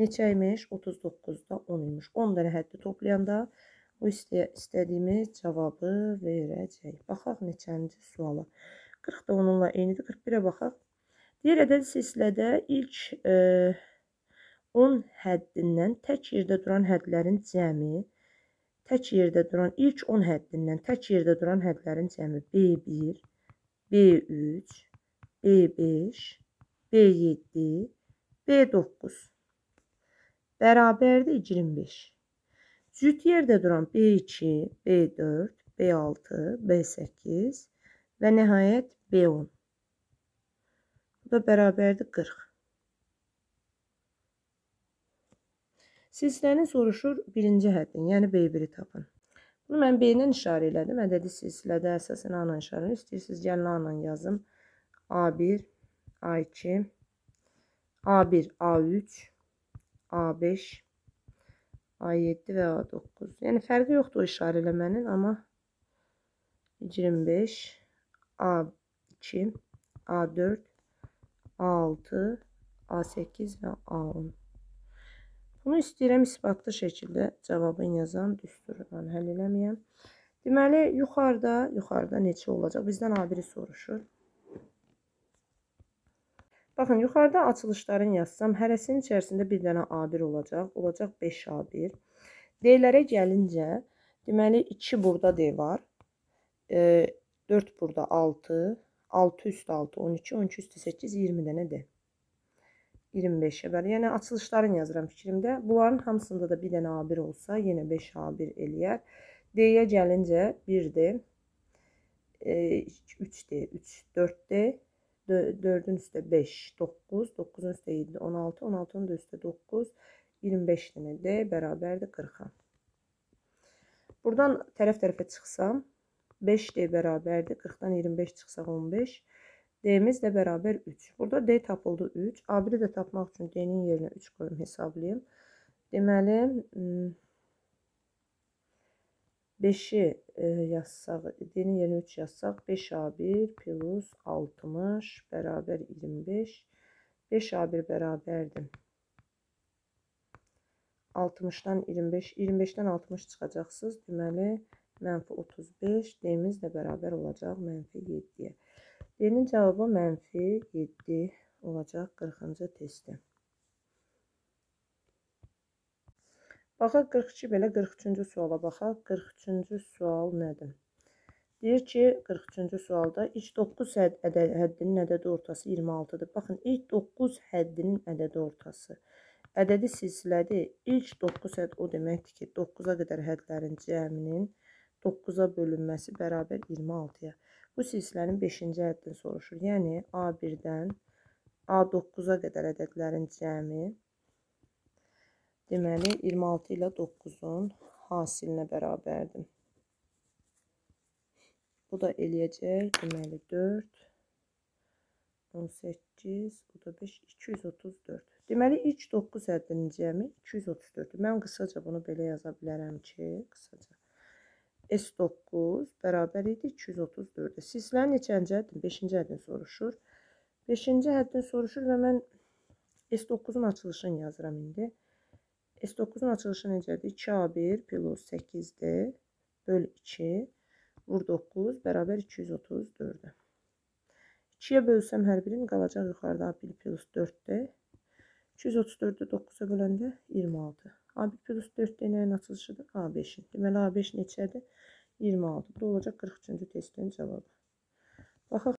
neçə imiş? 39-da 10 imiş. 10 dənə həddi toplayanda bu istə istədiyimiz cavabı verəcək. Baxaq neçənci suala. 40 da onunla eynidir. 41-ə baxaq. Digər ədəd silsilədə ilk e, 10 həddindən tək yerdə duran hədlərin cəmi tək yerdə duran ilk 10 həddindən tək yerdə duran hədlərin cəmi B1, B3, B5, B7, B9. Bərabərdir 25. Cüt yerdə duran B2, B4, B6, B8 və nəhayət B10. Bu da bərabərdir 40. Silsiləni soruşur birinci həddin, yəni B1-i tapın. Bunu mən B-lə işarə elədim. Ədədi silsilədə əsasən A-la işarə istəyirsiniz gəlin A-la yazın. A1, A2, A1, A3, A5, A7 və A9. Yəni fərqi yoxdur o işarə eləmənin, amma 25, A2, A4, A6, A8 və A10. Bunu istəyirəm isbatlı şəkildə cavabın yazan düstur. Mən həll eləməyəm. Deməli, yuxarıda, yuxarıda neçə olacaq? Bizdən A1-i soruşur. Baxın, yuxarıda açılışların yazsam, hərəsinin içərisində bir dənə A1 olacaq. Olacaq 5 A1. D-lərə gəlincə, deməli 2 burada D var. E, 4 burada 6, 6 üstə 6, 12, 12 üstə 8, 20 dənə D. 25-ə var. Yəni açılışların yazıram fikrimdə. Bunların hamısında da bir dənə A1 olsa, yenə 5 A1 eləyər. D-yə gəlincə 1D, e, 3D, 3, 4D, 4-ün üstə 5, 9, 9-un üstə 7, 16, 16-nın da üstə 9, 25 dənədir, bərabərdir 40-a. Buradan tərəf-tərəfə çıxsam, 5D bərabərdir, 40-dan 25 çıxsaq 15, D-miz də bərabər 3. Burada D tapıldı 3, A1-i də tapmaq üçün D-nin yerinə 3 qoyum, hesablayım. Deməli, 5-i e, yazsaq, D-nin yerinə 3 yazsaq, 5A1 plus 60 bərabər 25. 5A1 bərabərdir. 60-dan 25, 25-dən 60 çıxacaqsınız. Deməli, mənfi 35, D-miz də bərabər olacaq mənfi 7-yə. D-nin cavabı mənfi 7 olacaq 40-cı testdə. Baxaq 42 belə 43-cü suala baxaq. 43-cü sual nədir? Deyir ki, 43-cü sualda iç 9 hədd, ədəd, həddinin ədədi ortası 26-dır. Baxın, iç 9 həddinin ədədi ortası. Ədədi silsilədi. İlk 9 hədd o deməkdir ki, 9-a qədər həddlərin cəminin 9-a bölünməsi bərabər 26-ya. Bu silsilənin 5-ci həddini soruşur. Yəni A1-dən A9-a qədər ədədlərin cəmi 26-ya. Deməli 26 ilə 9-un hasilinə bərabərdir. Bu da eləyəcək. Deməli 4 18, bu da 5, 234. Deməli, ilk 9 həddinin cəmi 234-dür. Mən qısaca bunu belə yaza bilərəm ki, qısaca. S9 bərabər idi 234-də. E, Sizlə neçənci həddin? 5-ci həddin soruşur. 5-ci həddin soruşur və mən S9-un açılışını yazıram indi. 234. S9-un açılışı necədir? 2A1 plus 8-dir. Böl 2. Vur 9. Bərabər 234-dür. 2-yə bölsəm hər birini qalacaq yuxarıda A1 plus 4-dir. 234-ü 9-a böləndə 26. A1 plus 4-də nəyin açılışıdır? A5-in. Deməli A5 neçədir? 26. Bu olacaq 43-cü testin cavabı. Baxaq.